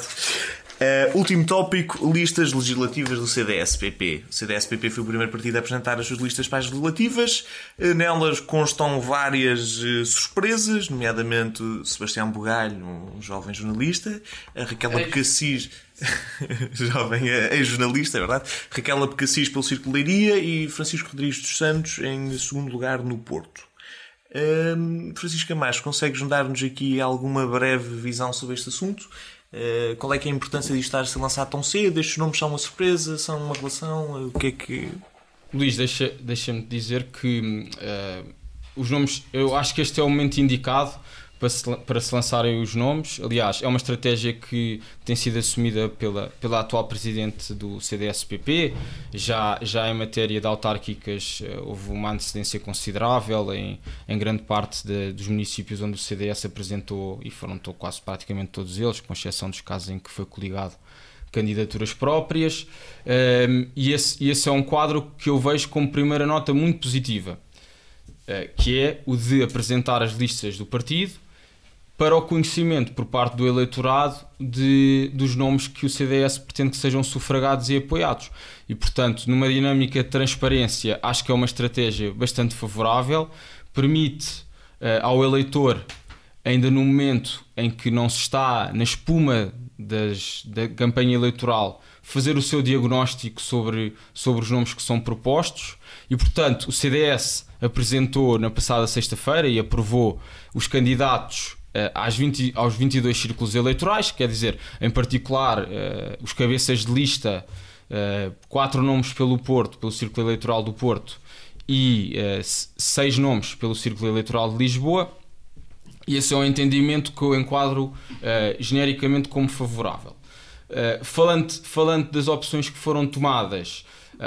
Uh, último tópico: listas legislativas do CDSPP. O CDSPP foi o primeiro partido a apresentar as suas listas para as legislativas. Uh, nelas constam várias uh, surpresas, nomeadamente Sebastião Bugalho, um jovem jornalista, a Raquel Abcacis. <laughs> jovem ex-jornalista, é verdade. Raquel Abcacis pelo Círculo Leiria e Francisco Rodrigues dos Santos em segundo lugar no Porto. Hum, Francisca Macho, consegues dar-nos aqui alguma breve visão sobre este assunto? Eh, qual é que é a importância de estar a ser lançado tão cedo? Estes nomes são uma surpresa? São uma relação? Eh, o que é que. Luís, deixa-me deixa dizer que uh, os nomes, eu acho que este é o momento indicado para se, para se lançarem os nomes. Aliás, é uma estratégia que tem sido assumida pela, pela atual presidente do CDSPP. Já, já em matéria de autárquicas eh, houve uma antecedência considerável em, em grande parte de, dos municípios onde o CDS apresentou, e foram quase praticamente todos eles, com exceção dos casos em que foi coligado candidaturas próprias. Um, ehm, e esse, esse é um quadro que eu vejo como primeira nota muito positiva, eh, que é o de apresentar as listas do partido para o conhecimento por parte do eleitorado de, dos nomes que o CDS pretende que sejam sufragados e apoiados. E, portanto, numa dinâmica de transparência, acho que é uma estratégia bastante favorável, permite uh, ao eleitor, ainda no momento em que não se está na espuma das, da campanha eleitoral, fazer o seu diagnóstico sobre, sobre os nomes que são propostos e, portanto, o CDS apresentou na passada sexta-feira e aprovou os candidatos eh, às 20, aos 22 círculos eleitorais, quer dizer, em particular, eh, os cabeças de lista, eh, quatro nomes pelo Porto, pelo círculo eleitoral do Porto, e seis nomes pelo círculo eleitoral de Lisboa. E esse é um entendimento que eu enquadro genericamente como favorável. falando, falando das opções que foram tomadas,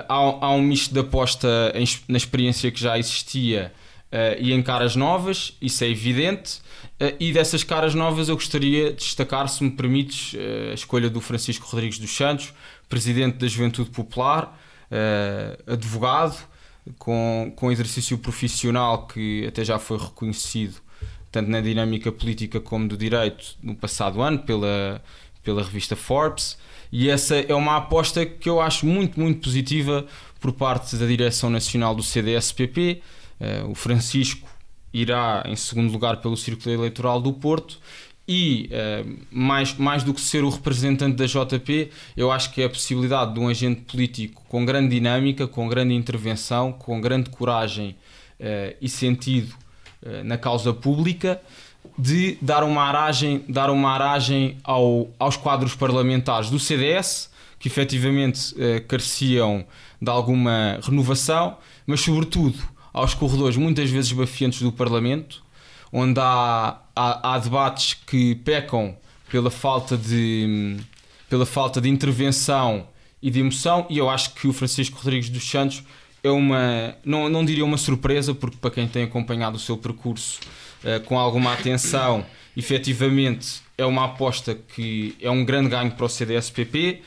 há, há um misto de aposta na experiência que já existia Uh, e em caras novas, isso é evidente, eh, e dessas caras novas eu gostaria de destacar, se me permites, eh, a escolha do Francisco Rodrigues dos Santos, presidente da Juventude Popular, eh, advogado, com, com exercício profissional que até já foi reconhecido tanto na dinâmica política como do direito no passado ano pela, pela revista Forbes. E essa é uma aposta que eu acho muito, muito positiva por parte da direção nacional do CDSPP. o Francisco irá em segundo lugar pelo Círculo Eleitoral do Porto e uh, mais, mais do que ser o representante da JP, eu acho que é a possibilidade de um agente político com grande dinâmica, com grande intervenção, com grande coragem uh, e sentido uh, na causa pública, de dar uma aragem, dar uma aragem ao, aos quadros parlamentares do CDS, que efetivamente careciam de alguma renovação, mas sobretudo aos corredores muitas vezes bafiantes do Parlamento, onde há, há, há debates que pecam pela falta de pela falta de intervenção e de emoção, e eu acho que o Francisco Rodrigues dos Santos é uma, não, não diria uma surpresa, porque para quem tem acompanhado o seu percurso uh, com alguma atenção, efetivamente é uma aposta que é um grande ganho para o CDSPP,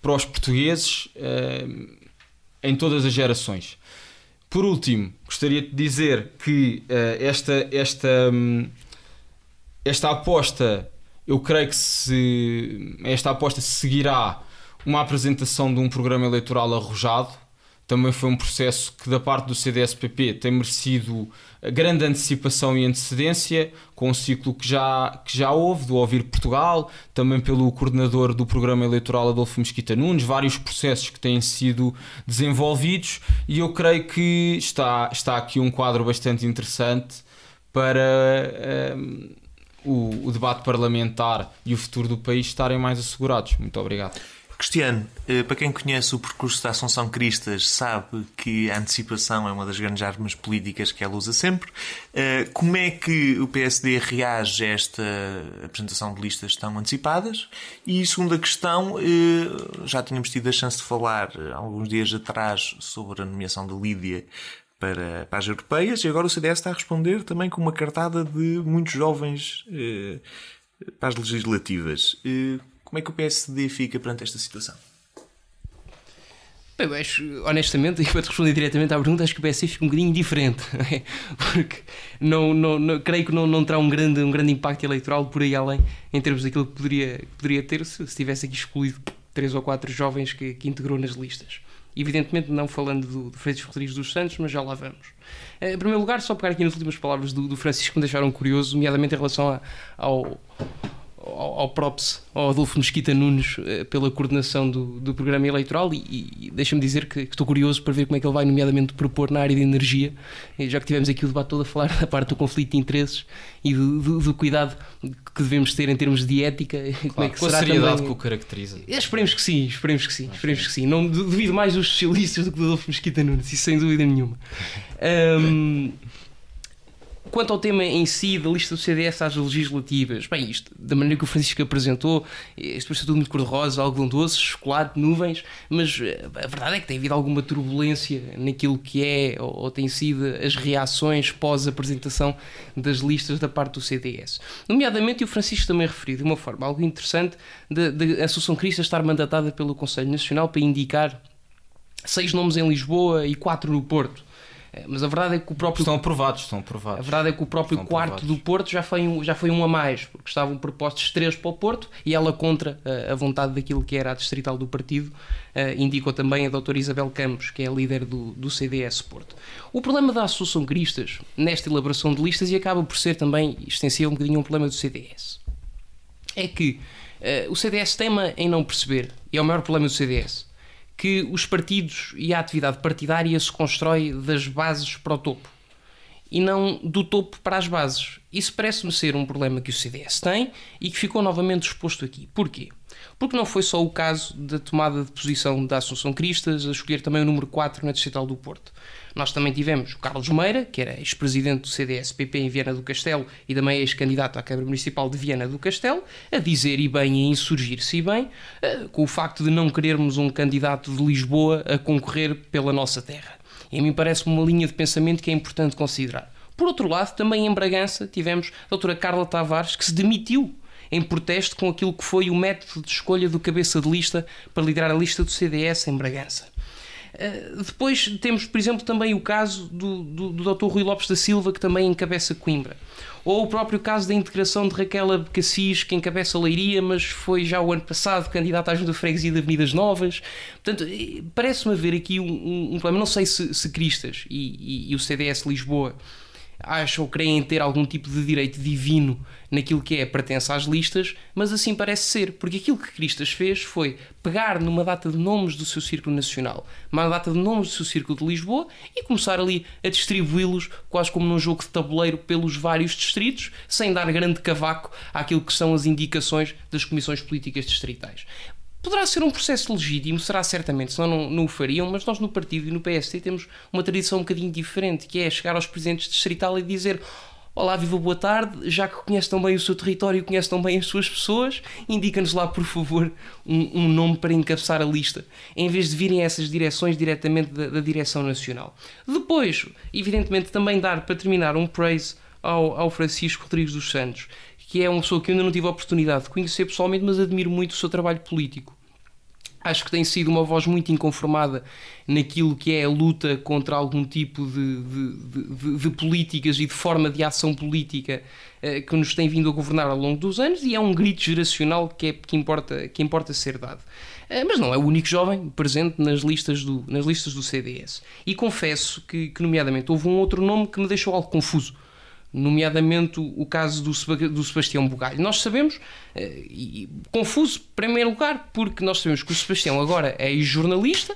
para os portugueses, uh, em todas as gerações. Por último, gostaria de dizer que uh, esta, esta, um, esta aposta, eu creio que se, esta aposta seguirá uma apresentação de um programa eleitoral arrojado, também foi um processo que, da parte do CDSPP, tem merecido eh, grande antecipação e antecedência, com um ciclo que já, que já houve, do Ouvir Portugal, também pelo coordenador do programa eleitoral Adolfo Mesquita Nunes, vários processos que têm sido desenvolvidos, e eu creio que está, está aqui um quadro bastante interessante para. Um, ehm, o, o debate parlamentar e o futuro do país estarem mais assegurados. Muito obrigado. Cristiano, eh, para quem conhece o percurso da Assunção Cristas, sabe que a antecipação é uma das grandes armas políticas que ela usa sempre. Eh, como é que o PSD reage a esta apresentação de listas tão antecipadas? E segunda questão, eh, já tínhamos tido a chance de falar alguns dias atrás sobre a nomeação da Lídia para, para, as europeias e agora o CDS está a responder também com uma cartada de muitos jovens para as legislativas. Como é que o PSD fica perante esta situação? Bem, eu acho, honestamente, <laughs> e para te responder diretamente à pergunta, acho que o PSD fica um bocadinho diferente, é? porque não, não, não, creio que não, não terá um grande, um grande impacto eleitoral por aí além, em termos daquilo que poderia, poderia ter se, se tivesse aqui excluído três ou quatro jovens que, que integrou nas listas. Evidentemente, não falando do, do Francisco Rodrigues dos Santos, mas já lá vamos. Eh, em primeiro lugar, só pegar aqui nas últimas palavras do, do Francisco que me deixaram curioso, nomeadamente em relação a, ao ao, ao props, ao Adolfo Mesquita Nunes, eh, pela coordenação do, do programa eleitoral e, e deixa-me dizer que, que, estou curioso para ver como é que ele vai, nomeadamente, propor na área de energia, eh, já que tivemos aqui o debate todo a falar <laughs> da parte do conflito de interesses e do, do, do cuidado que devemos ter em termos de ética. Eh, claro, como é que com será a seriedade também... que o caracteriza. esperemos que sim, esperemos que sim, esperemos que sim. Não duvido mais dos socialistas do que do Adolfo Mesquita Nunes, isso sem dúvida nenhuma. Um, <laughs> Quanto ao tema em si da lista do CDS às legislativas, bem, isto, da maneira que o Francisco apresentou, isto parece tudo muito cor-de-rosa, algodão doce, chocolate, nuvens, mas eh, a verdade é que tem havido alguma turbulência naquilo que é ou, ou tem sido as reações pós-apresentação das listas da parte do CDS. Nomeadamente, e o Francisco também referiu de uma forma algo interessante, a Associação Crista estar mandatada pelo Conselho Nacional para indicar seis nomes em Lisboa e quatro no Porto eh, mas a verdade é que o próprio. Estão aprovados, estão aprovados. A verdade é que o próprio estão quarto aprovados. do Porto já foi, um, já foi um a mais, porque estavam propostos três para o Porto e ela, contra eh, a vontade daquilo que era a distrital do partido, eh, indicou também a doutora Isabel Campos, que é a líder do, do CDS Porto. O problema da Associação Cristas nesta elaboração de listas, e acaba por ser também extensivo um bocadinho um problema do CDS, é que uh, o CDS tema em não perceber, e é o maior problema do CDS que os partidos e a atividade partidária se constrói das bases para o topo e não do topo para as bases. Isso parece-me ser um problema que o CDS tem e que ficou novamente exposto aqui. Porquê? Porque não foi só o caso da tomada de posição da Assunção Cristas, a escolher também o número 4 na Distrital do Porto. Nós também tivemos o Carlos Meira, que era ex-presidente do CDS-PP em Viana do Castelo e também ex-candidato à Câmara Municipal de Viana do Castelo, a dizer e bem e a insurgir-se bem eh, com o facto de não querermos um candidato de Lisboa a concorrer pela nossa terra. E a mim parece-me uma linha de pensamento que é importante considerar. Por outro lado, também em Bragança tivemos a doutora Carla Tavares, que se demitiu em protesto com aquilo que foi o método de escolha do cabeça de lista para liderar a lista do CDS em Bragança. Eh, depois temos, por exemplo, também o caso do, do, do, Dr. Rui Lopes da Silva, que também encabeça Coimbra. Ou o próprio caso da integração de Raquel Abcacis, que encabeça Leiria, mas foi já o ano passado candidata à Junta de Freguesia de Avenidas Novas. Portanto, eh, parece-me haver aqui um, um, um, problema. Não sei se, se Cristas e, e, e o CDS Lisboa acham ou creem ter algum tipo de direito divino naquilo que é pertença às listas, mas assim parece ser, porque aquilo que Cristas fez foi pegar numa data de nomes do seu círculo nacional, uma data de nomes do seu círculo de Lisboa e começar ali a distribuí-los quase como num jogo de tabuleiro pelos vários distritos, sem dar grande cavaco àquilo que são as indicações das comissões políticas distritais. Poderá ser um processo legítimo, será certamente, senão não, não o fariam, mas nós no partido e no PST temos uma tradição um bocadinho diferente, que é chegar aos presidentes distrital e dizer Olá, viva, boa tarde. Já que conhece tão bem o seu território, conhece tão bem as suas pessoas, indica-nos lá, por favor, um, um, nome para encabeçar a lista, em vez de virem essas direções diretamente da, da Direção Nacional. Depois, evidentemente, também dar, para terminar, um praise ao, ao Francisco Rodrigues dos Santos, que é uma pessoa que eu ainda não tive a oportunidade de conhecer pessoalmente, mas admiro muito o seu trabalho político. Acho que tem sido uma voz muito inconformada naquilo que é a luta contra algum tipo de, de, de, de políticas e de forma de ação política eh, que nos tem vindo a governar ao longo dos anos e é um grito geracional que, é, que, importa, que importa ser dado. Eh, mas não é o único jovem presente nas listas do, nas listas do CDS. E confesso que, que, nomeadamente, houve um outro nome que me deixou algo confuso nomeadamente o caso do, Sebastião Bugalho. Nós sabemos, eh, e, confuso, em primeiro lugar, porque nós sabemos que o Sebastião agora é jornalista,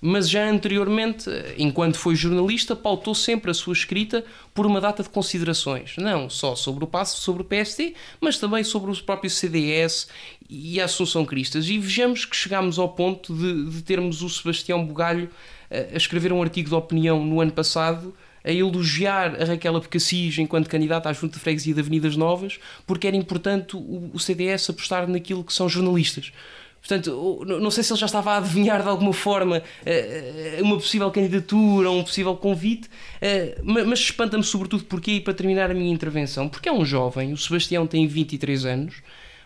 mas já anteriormente, eh, enquanto foi jornalista, pautou sempre a sua escrita por uma data de considerações, não só sobre o passo, sobre o PSD, mas também sobre o próprio CDS e a Assunção Cristas. E vejamos que chegámos ao ponto de, de termos o Sebastião Bugalho a, eh, a escrever um artigo de opinião no ano passado a elogiar a Raquel Apocassis enquanto candidata à Junta de Freguesia de Avenidas Novas, porque era importante o, o CDS apostar naquilo que são jornalistas. Portanto, não sei se ele já estava a adivinhar de alguma forma eh, eh, uma possível candidatura, um possível convite, eh, mas espanta-me sobretudo porque, e para terminar a minha intervenção, porque é um jovem, o Sebastião tem 23 anos,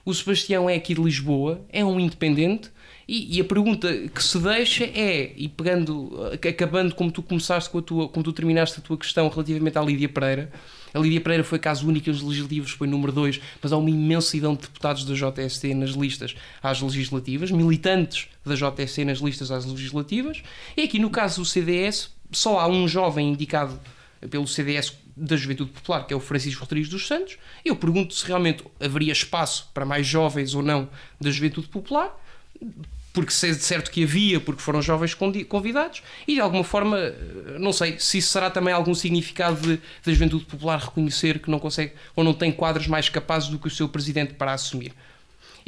o Sebastião é aqui de Lisboa, é um independente, e, e, a pergunta que se deixa é, e pegando, eh, acabando como tu começaste com a tua, como tu terminaste a tua questão relativamente à Lídia Pereira, a Lídia Pereira foi caso único nos legislativos, foi número 2, mas há uma imensidão de deputados da JST nas listas às legislativas, militantes da JST nas listas às legislativas, e aqui no caso do CDS, só há um jovem indicado pelo CDS da Juventude Popular, que é o Francisco Rodrigues dos Santos, eu pergunto se realmente haveria espaço para mais jovens ou não da Juventude Popular porque sei de certo que havia, porque foram jovens convidados, e de alguma forma, eh, não sei se isso será também algum significado da juventude popular reconhecer que não consegue ou não tem quadros mais capazes do que o seu presidente para assumir.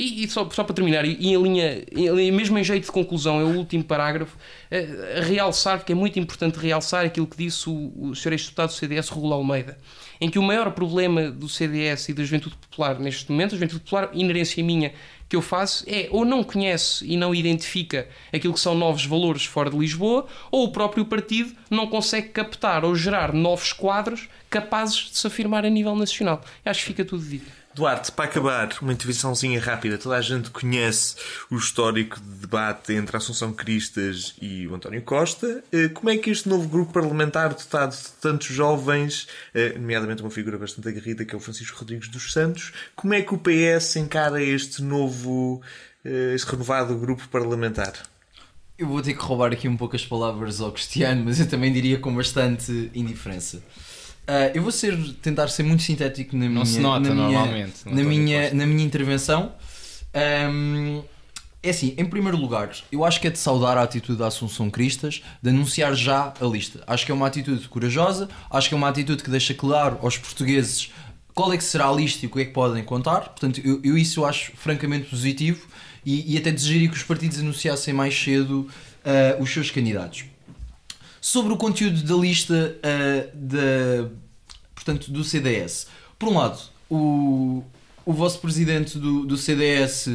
E, e só, só para terminar, e, em linha, em, mesmo em jeito de conclusão, é o último parágrafo, eh, realçar, porque é muito importante realçar aquilo que disse o, o Sr. Ex-Deputado do CDS, Raul Almeida, em que o maior problema do CDS e da Juventude Popular neste momento, a Juventude Popular, inerência minha, que eu faço é ou não conhece e não identifica aquilo que são novos valores fora de Lisboa, ou o próprio partido não consegue captar ou gerar novos quadros capazes de se afirmar a nível nacional. Eu acho que fica tudo dito. Duarte, para acabar, uma intervençãozinha rápida. Toda a gente conhece o histórico de debate entre a Assunção Cristas e o António Costa. Eh, como é que este novo grupo parlamentar, dotado de tantos jovens, eh, nomeadamente uma figura bastante aguerrida que é o Francisco Rodrigues dos Santos, como é que o PS encara este novo, eh, este renovado grupo parlamentar? Eu vou ter que roubar aqui um pouco as palavras ao Cristiano, mas eu também diria com bastante indiferença. Uh, eu vou ser, tentar ser muito sintético na não minha, se nota na normalmente. Minha, na, minha, na minha intervenção. Um, é assim, em primeiro lugar, eu acho que é de saudar a atitude da Assunção Cristas de anunciar já a lista. Acho que é uma atitude corajosa, acho que é uma atitude que deixa claro aos portugueses qual é que será a lista e o que é que podem contar. Portanto, eu, eu isso eu acho francamente positivo e, e até desejaria que os partidos anunciassem mais cedo uh, os seus candidatos sobre o conteúdo da lista uh, da, portanto, do CDS. Por um lado, o, o vosso presidente do, do CDS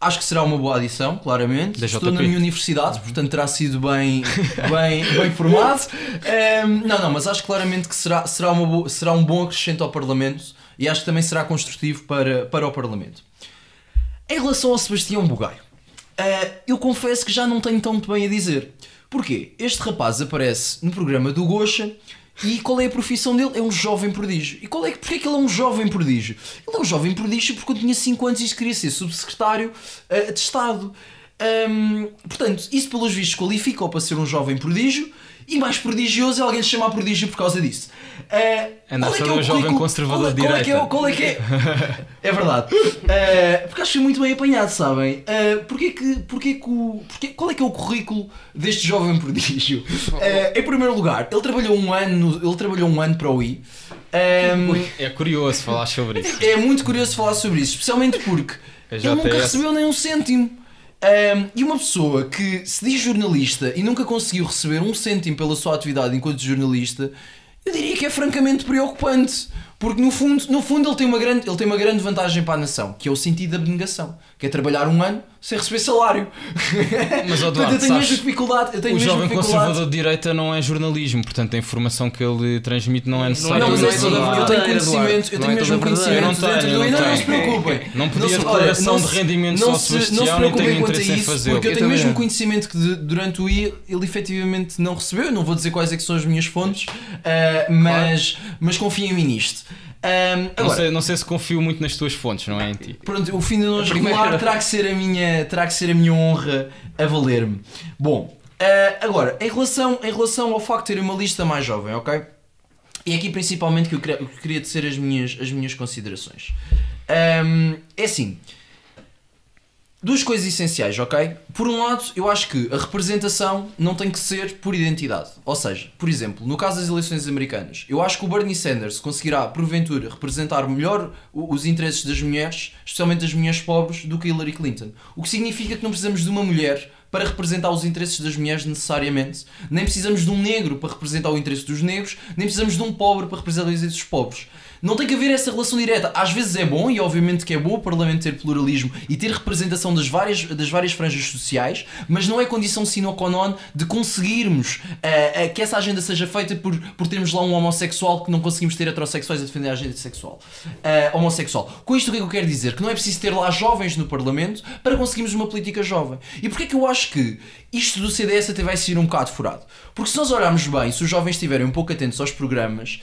acho que será uma boa adição, claramente. Estou na minha universidade, portanto terá sido bem, <laughs> bem, bem formado. Um, ehm, não, não, mas acho claramente que será, será, uma boa, será um bom acrescento ao Parlamento e acho que também será construtivo para, para o Parlamento. Em relação ao Sebastião Bugaio, uh, eu confesso que já não tenho tanto bem a dizer. Porquê? Este rapaz aparece no programa do Gocha e qual é a profissão dele? É um jovem prodígio. E qual é, porquê é que ele é um jovem prodígio? Ele é um jovem prodígio porque eu tinha 5 anos e queria ser subsecretário uh, eh, de Estado. Um, portanto, isso pelos vistos qualifica-o para ser um jovem prodígio e mais prodigioso é alguém se chamar prodígio por causa disso. Uh, eh, Andar sobre é um é jovem conservador de é- é direita. É, qual é que é? é verdade. Uh, porque acho que foi muito bem apanhado, sabem? Uh, porquê que, porquê que o, porquê, qual é que é o currículo deste jovem prodígio? Uh, em primeiro lugar, ele trabalhou um ano, ele trabalhou um ano para o I. Um, é curioso falar sobre isso. É muito curioso falar sobre isso, especialmente porque ele nunca recebeu nem um cêntimo. Um, e uma pessoa que se diz jornalista e nunca conseguiu receber um cêntimo pela sua atividade enquanto jornalista, eu diria que é francamente preocupante. Porque no fundo, no fundo ele, tem uma grande, ele tem uma grande vantagem para a nação, que é o sentido da abnegação que é trabalhar um ano sem receber salário. Mas oh, Eduardo, eu tenho sabes, dificuldade. Eu tenho o jovem dificuldade. conservador de direita não é jornalismo, portanto a informação que ele transmite não é, é necessária. Não, mas é, assim, é eu, tenho conhecimento, eu tenho mesmo conhecimento. não tenho, é não, não, não se preocupem. Não podia não, a declaração de rendimento não se, não se preocupem quanto a isso, porque eu, eu tenho mesmo é. conhecimento que de, durante o I ele efetivamente não recebeu. Eu não vou dizer quais é que são as minhas fontes, uh, mas, claro. mas confiem-me nisto. Um, agora, não, sei, não, sei, se confio muito nas tuas fontes, não é em ti. Pronto, o fim de não regular terá que, ser a minha, terá que ser a minha honra a valer-me. Bom, uh, agora, em relação, em relação ao facto de ter uma lista mais jovem, ok? E aqui principalmente que eu queria, eu queria tecer as minhas, as minhas considerações. Um, é assim, duas coisas essenciais, ok? Por um lado, eu acho que a representação não tem que ser por identidade. Ou seja, por exemplo, no caso das eleições americanas, eu acho que o Bernie Sanders conseguirá, porventura, representar melhor os interesses das mulheres, especialmente das mulheres pobres, do que Hillary Clinton. O que significa que não precisamos de uma mulher para representar os interesses das mulheres necessariamente, nem precisamos de um negro para representar o interesse dos negros, nem precisamos de um pobre para representar os interesses dos pobres. Não tem que haver essa relação direta. Às vezes é bom, e obviamente que é bom o Parlamento ter pluralismo e ter representação das várias, das várias franjas sociais, mas não é condição sine qua non de conseguirmos uh, uh, que essa agenda seja feita por, por termos lá um homossexual que não conseguimos ter heterossexuais a defender a agenda sexual. Uh, homossexual. Com isto o que é que eu quero dizer? Que não é preciso ter lá jovens no Parlamento para conseguirmos uma política jovem. E porquê é que eu acho que isto do CDS até vai ser um bocado furado? Porque se nós olharmos bem, se os jovens estiverem um pouco atentos aos programas,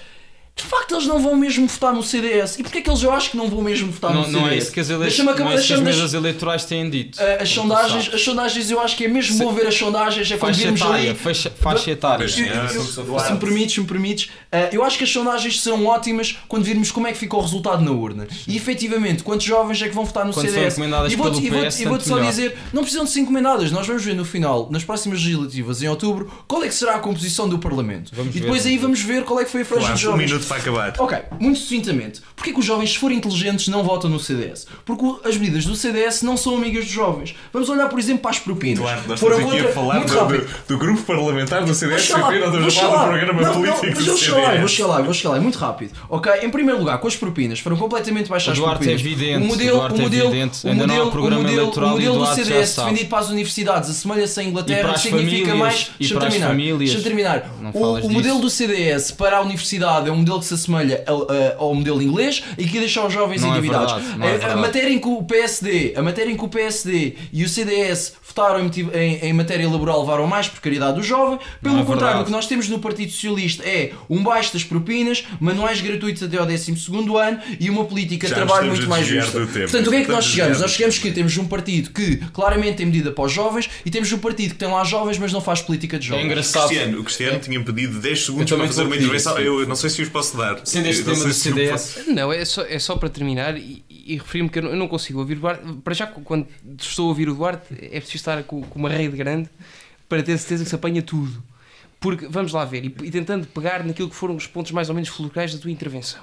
de facto eles não vão mesmo votar no CDS. E porquê é que eles eu acho que não vão mesmo votar não, no não CDS? Não é isso que as, ele... deixa acabar, não é isso que as mesas eleitorais têm dito. Uh, as, sondagens, as sondagens, eu acho que é mesmo se... bom ver as sondagens, é faixa virmos etária, ali... Faixa, etária. Eu, eu, eu, se me permites, se me permites, uh, eu acho que as sondagens serão ótimas quando virmos como é que ficou o resultado na urna. E efetivamente, quantos jovens é que vão votar no quando CDS? E vou-te vou vou só melhor. dizer, não precisam de ser encomendadas, nós vamos ver no final, nas próximas legislativas, em outubro, qual é que será a composição do Parlamento. Vamos e depois ver, aí vamos ver qual é que foi a franja dos jovens minutos para acabar. Ok, muito sucintamente. Porquê que os jovens, se forem inteligentes, não votam no CDS? Porque as medidas do CDS não são amigas dos jovens. Vamos olhar, por exemplo, para as propinas. Claro, nós Foram estamos aqui a falar muito do, do, do grupo parlamentar do CDS, que foi estamos a falar do programa não, político não, mas do CDS. vou chegar lá, vou chegar lá, é muito rápido. Ok, em primeiro lugar, com as propinas, foram completamente baixadas as é propinas. É evidente, o modelo, o é modelo, é evidente. O modelo, o o modelo do CDS defendido para as universidades assemelha-se à Inglaterra, significa famílias, mais. para as famílias. Deixa terminar. o modelo do CDS para a universidade é um modelo modelo que se assemelha ao, ao modelo inglês e que deixa os jovens é endividados. É a, matéria em que o PSD, a matéria em que o PSD e o CDS votaram em, em, matéria laboral levaram mais precariedade do jovem. Pelo não é contrário, é o que nós temos no Partido Socialista é um baixo das propinas, manuais gratuitos até ao 12 ano e uma política de trabalho muito mais justa. Portanto, o que é que nós chegamos? Nós chegamos que temos um partido que claramente tem medida para os jovens e temos um partido que tem lá jovens, mas não faz política de jovens. É engraçado. O Cristiano, o Cristiano é. tinha pedido 10 segundos para fazer uma intervenção. Eu não sei se os posso dar. Sendo este tema do CDS. Posso... Não, é só, é só para terminar e, e referir-me que eu não, eu não, consigo ouvir o Duarte. Para já, quando estou a ouvir o Duarte, é preciso estar com, com uma rede grande para ter certeza que se apanha tudo. Porque, vamos lá ver, e, e tentando pegar naquilo que foram os pontos mais ou menos fulcrais da tua intervenção.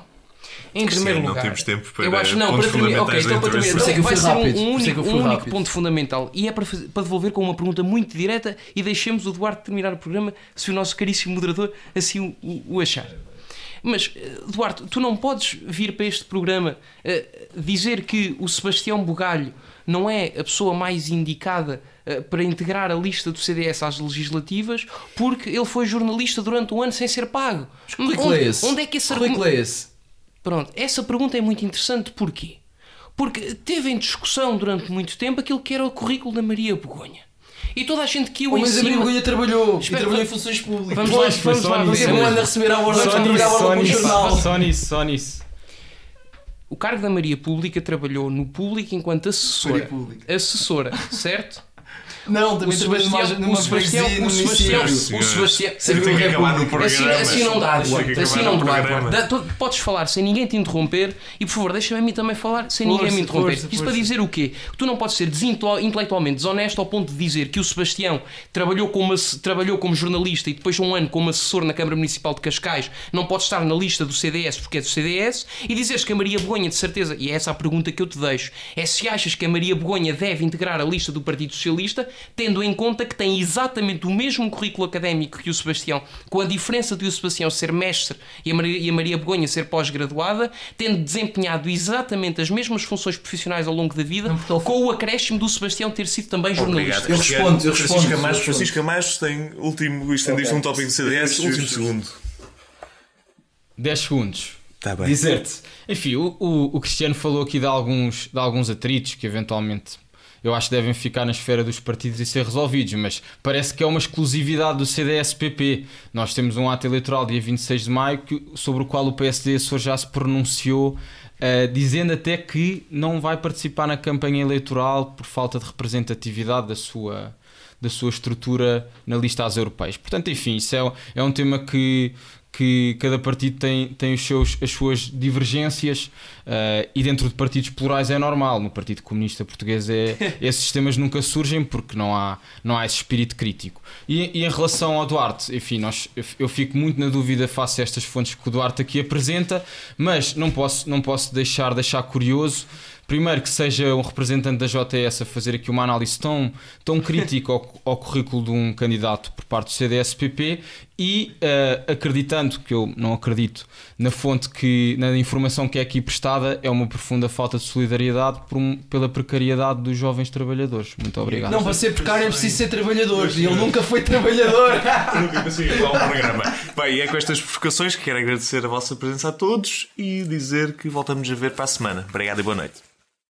Em que primeiro sim, lugar, não temos tempo para eu acho não para terminar. Ok, então para terminar, então, é vai ser um, é único, um único ponto fundamental e é para, fazer, para devolver com uma pergunta muito direta e deixemos o Duarte terminar o programa se o nosso caríssimo moderador assim o, o achar. Mas, eh, Duarte, tu não podes vir para este programa uh, dizer que o Sebastião Bugalho não é a pessoa mais indicada uh, para integrar a lista do CDS às legislativas porque ele foi jornalista durante um ano sem ser pago. Mas é onde, é onde é que esse é argumento... é Pronto, essa pergunta é muito interessante. Porquê? Porque teve em discussão durante muito tempo aquilo que era o currículo da Maria Begonha. E toda a gente que eu oh, Mas a Brincolha trabalhou Espera, e trabalhou em funções públicas. Vamos lá, vamos lá. Mas é bom anda a receber a ordem para trabalhar jornal. Só nisso, só nisso. O cargo da Maria Pública trabalhou no público enquanto assessora. Assessora, certo? Não, também imagem numa Sebastião, o Sebastião, o Sebastião. Assim, programa. Assim não dá, Assim não dá, Podes falar sem ninguém te interromper e, por favor, deixa-me a mim também falar sem ninguém me interromper. Isso para dizer o quê? Tu não podes ser intelectualmente desonesto ao ponto de dizer que o Sebastião trabalhou como, trabalhou como jornalista e depois um ano como assessor na Câmara Municipal de Cascais não pode estar na lista do CDS porque é do CDS e dizeres que a Maria Begonha, de certeza, e é essa a pergunta que eu te deixo, é se achas que a Maria Begonha deve integrar a lista do Partido Socialista tendo em conta que tem exatamente o mesmo currículo académico que o Sebastião, com a diferença de o Sebastião ser mestre e a Maria, e a Maria Begonha ser pós-graduada, tendo desempenhado exatamente as mesmas funções profissionais ao longo da vida, Não, com o acréscimo do Sebastião ter sido também jornalista. Obrigado. Eu respondo, eu respondo. Francisco Camacho, Francisco Camacho tem último, estendiste okay. um topping de CDS, último segundo. 10 segundos. Tá Dizer-te. Enfim, o, o, o, Cristiano falou aqui de alguns, de alguns atritos que eventualmente eu acho que devem ficar na esfera dos partidos e ser resolvidos, mas parece que é uma exclusividade do CDS-PP. Nós temos um ato eleitoral dia 26 de maio que, sobre o qual o PSD já se pronunciou, uh, dizendo até que não vai participar na campanha eleitoral por falta de representatividade da sua da sua estrutura na lista às europeias. Portanto, enfim, isso é, é um tema que que cada partido tem, tem os seus, as suas divergências uh, e dentro de partidos plurais é normal. No Partido Comunista Português é, <laughs> esses sistemas nunca surgem porque não há, não há esse espírito crítico. E, e em relação ao Duarte, enfim, nós, eu fico muito na dúvida face a estas fontes que o Duarte aqui apresenta, mas não posso, não posso deixar, deixar curioso primeiro que seja um representante da JTS a fazer aqui uma análise tão, tão crítica ao, ao currículo de um candidato por parte do CDS-PP e uh, acreditando que eu não acredito na fonte que na informação que é aqui prestada é uma profunda falta de solidariedade um, pela precariedade dos jovens trabalhadores muito obrigado não para ser precário é preciso ser trabalhador e ele nunca foi trabalhador <laughs> nunca e programa bem é com estas provocações que quero agradecer a vossa presença a todos e dizer que voltamos a ver para a semana obrigado e boa noite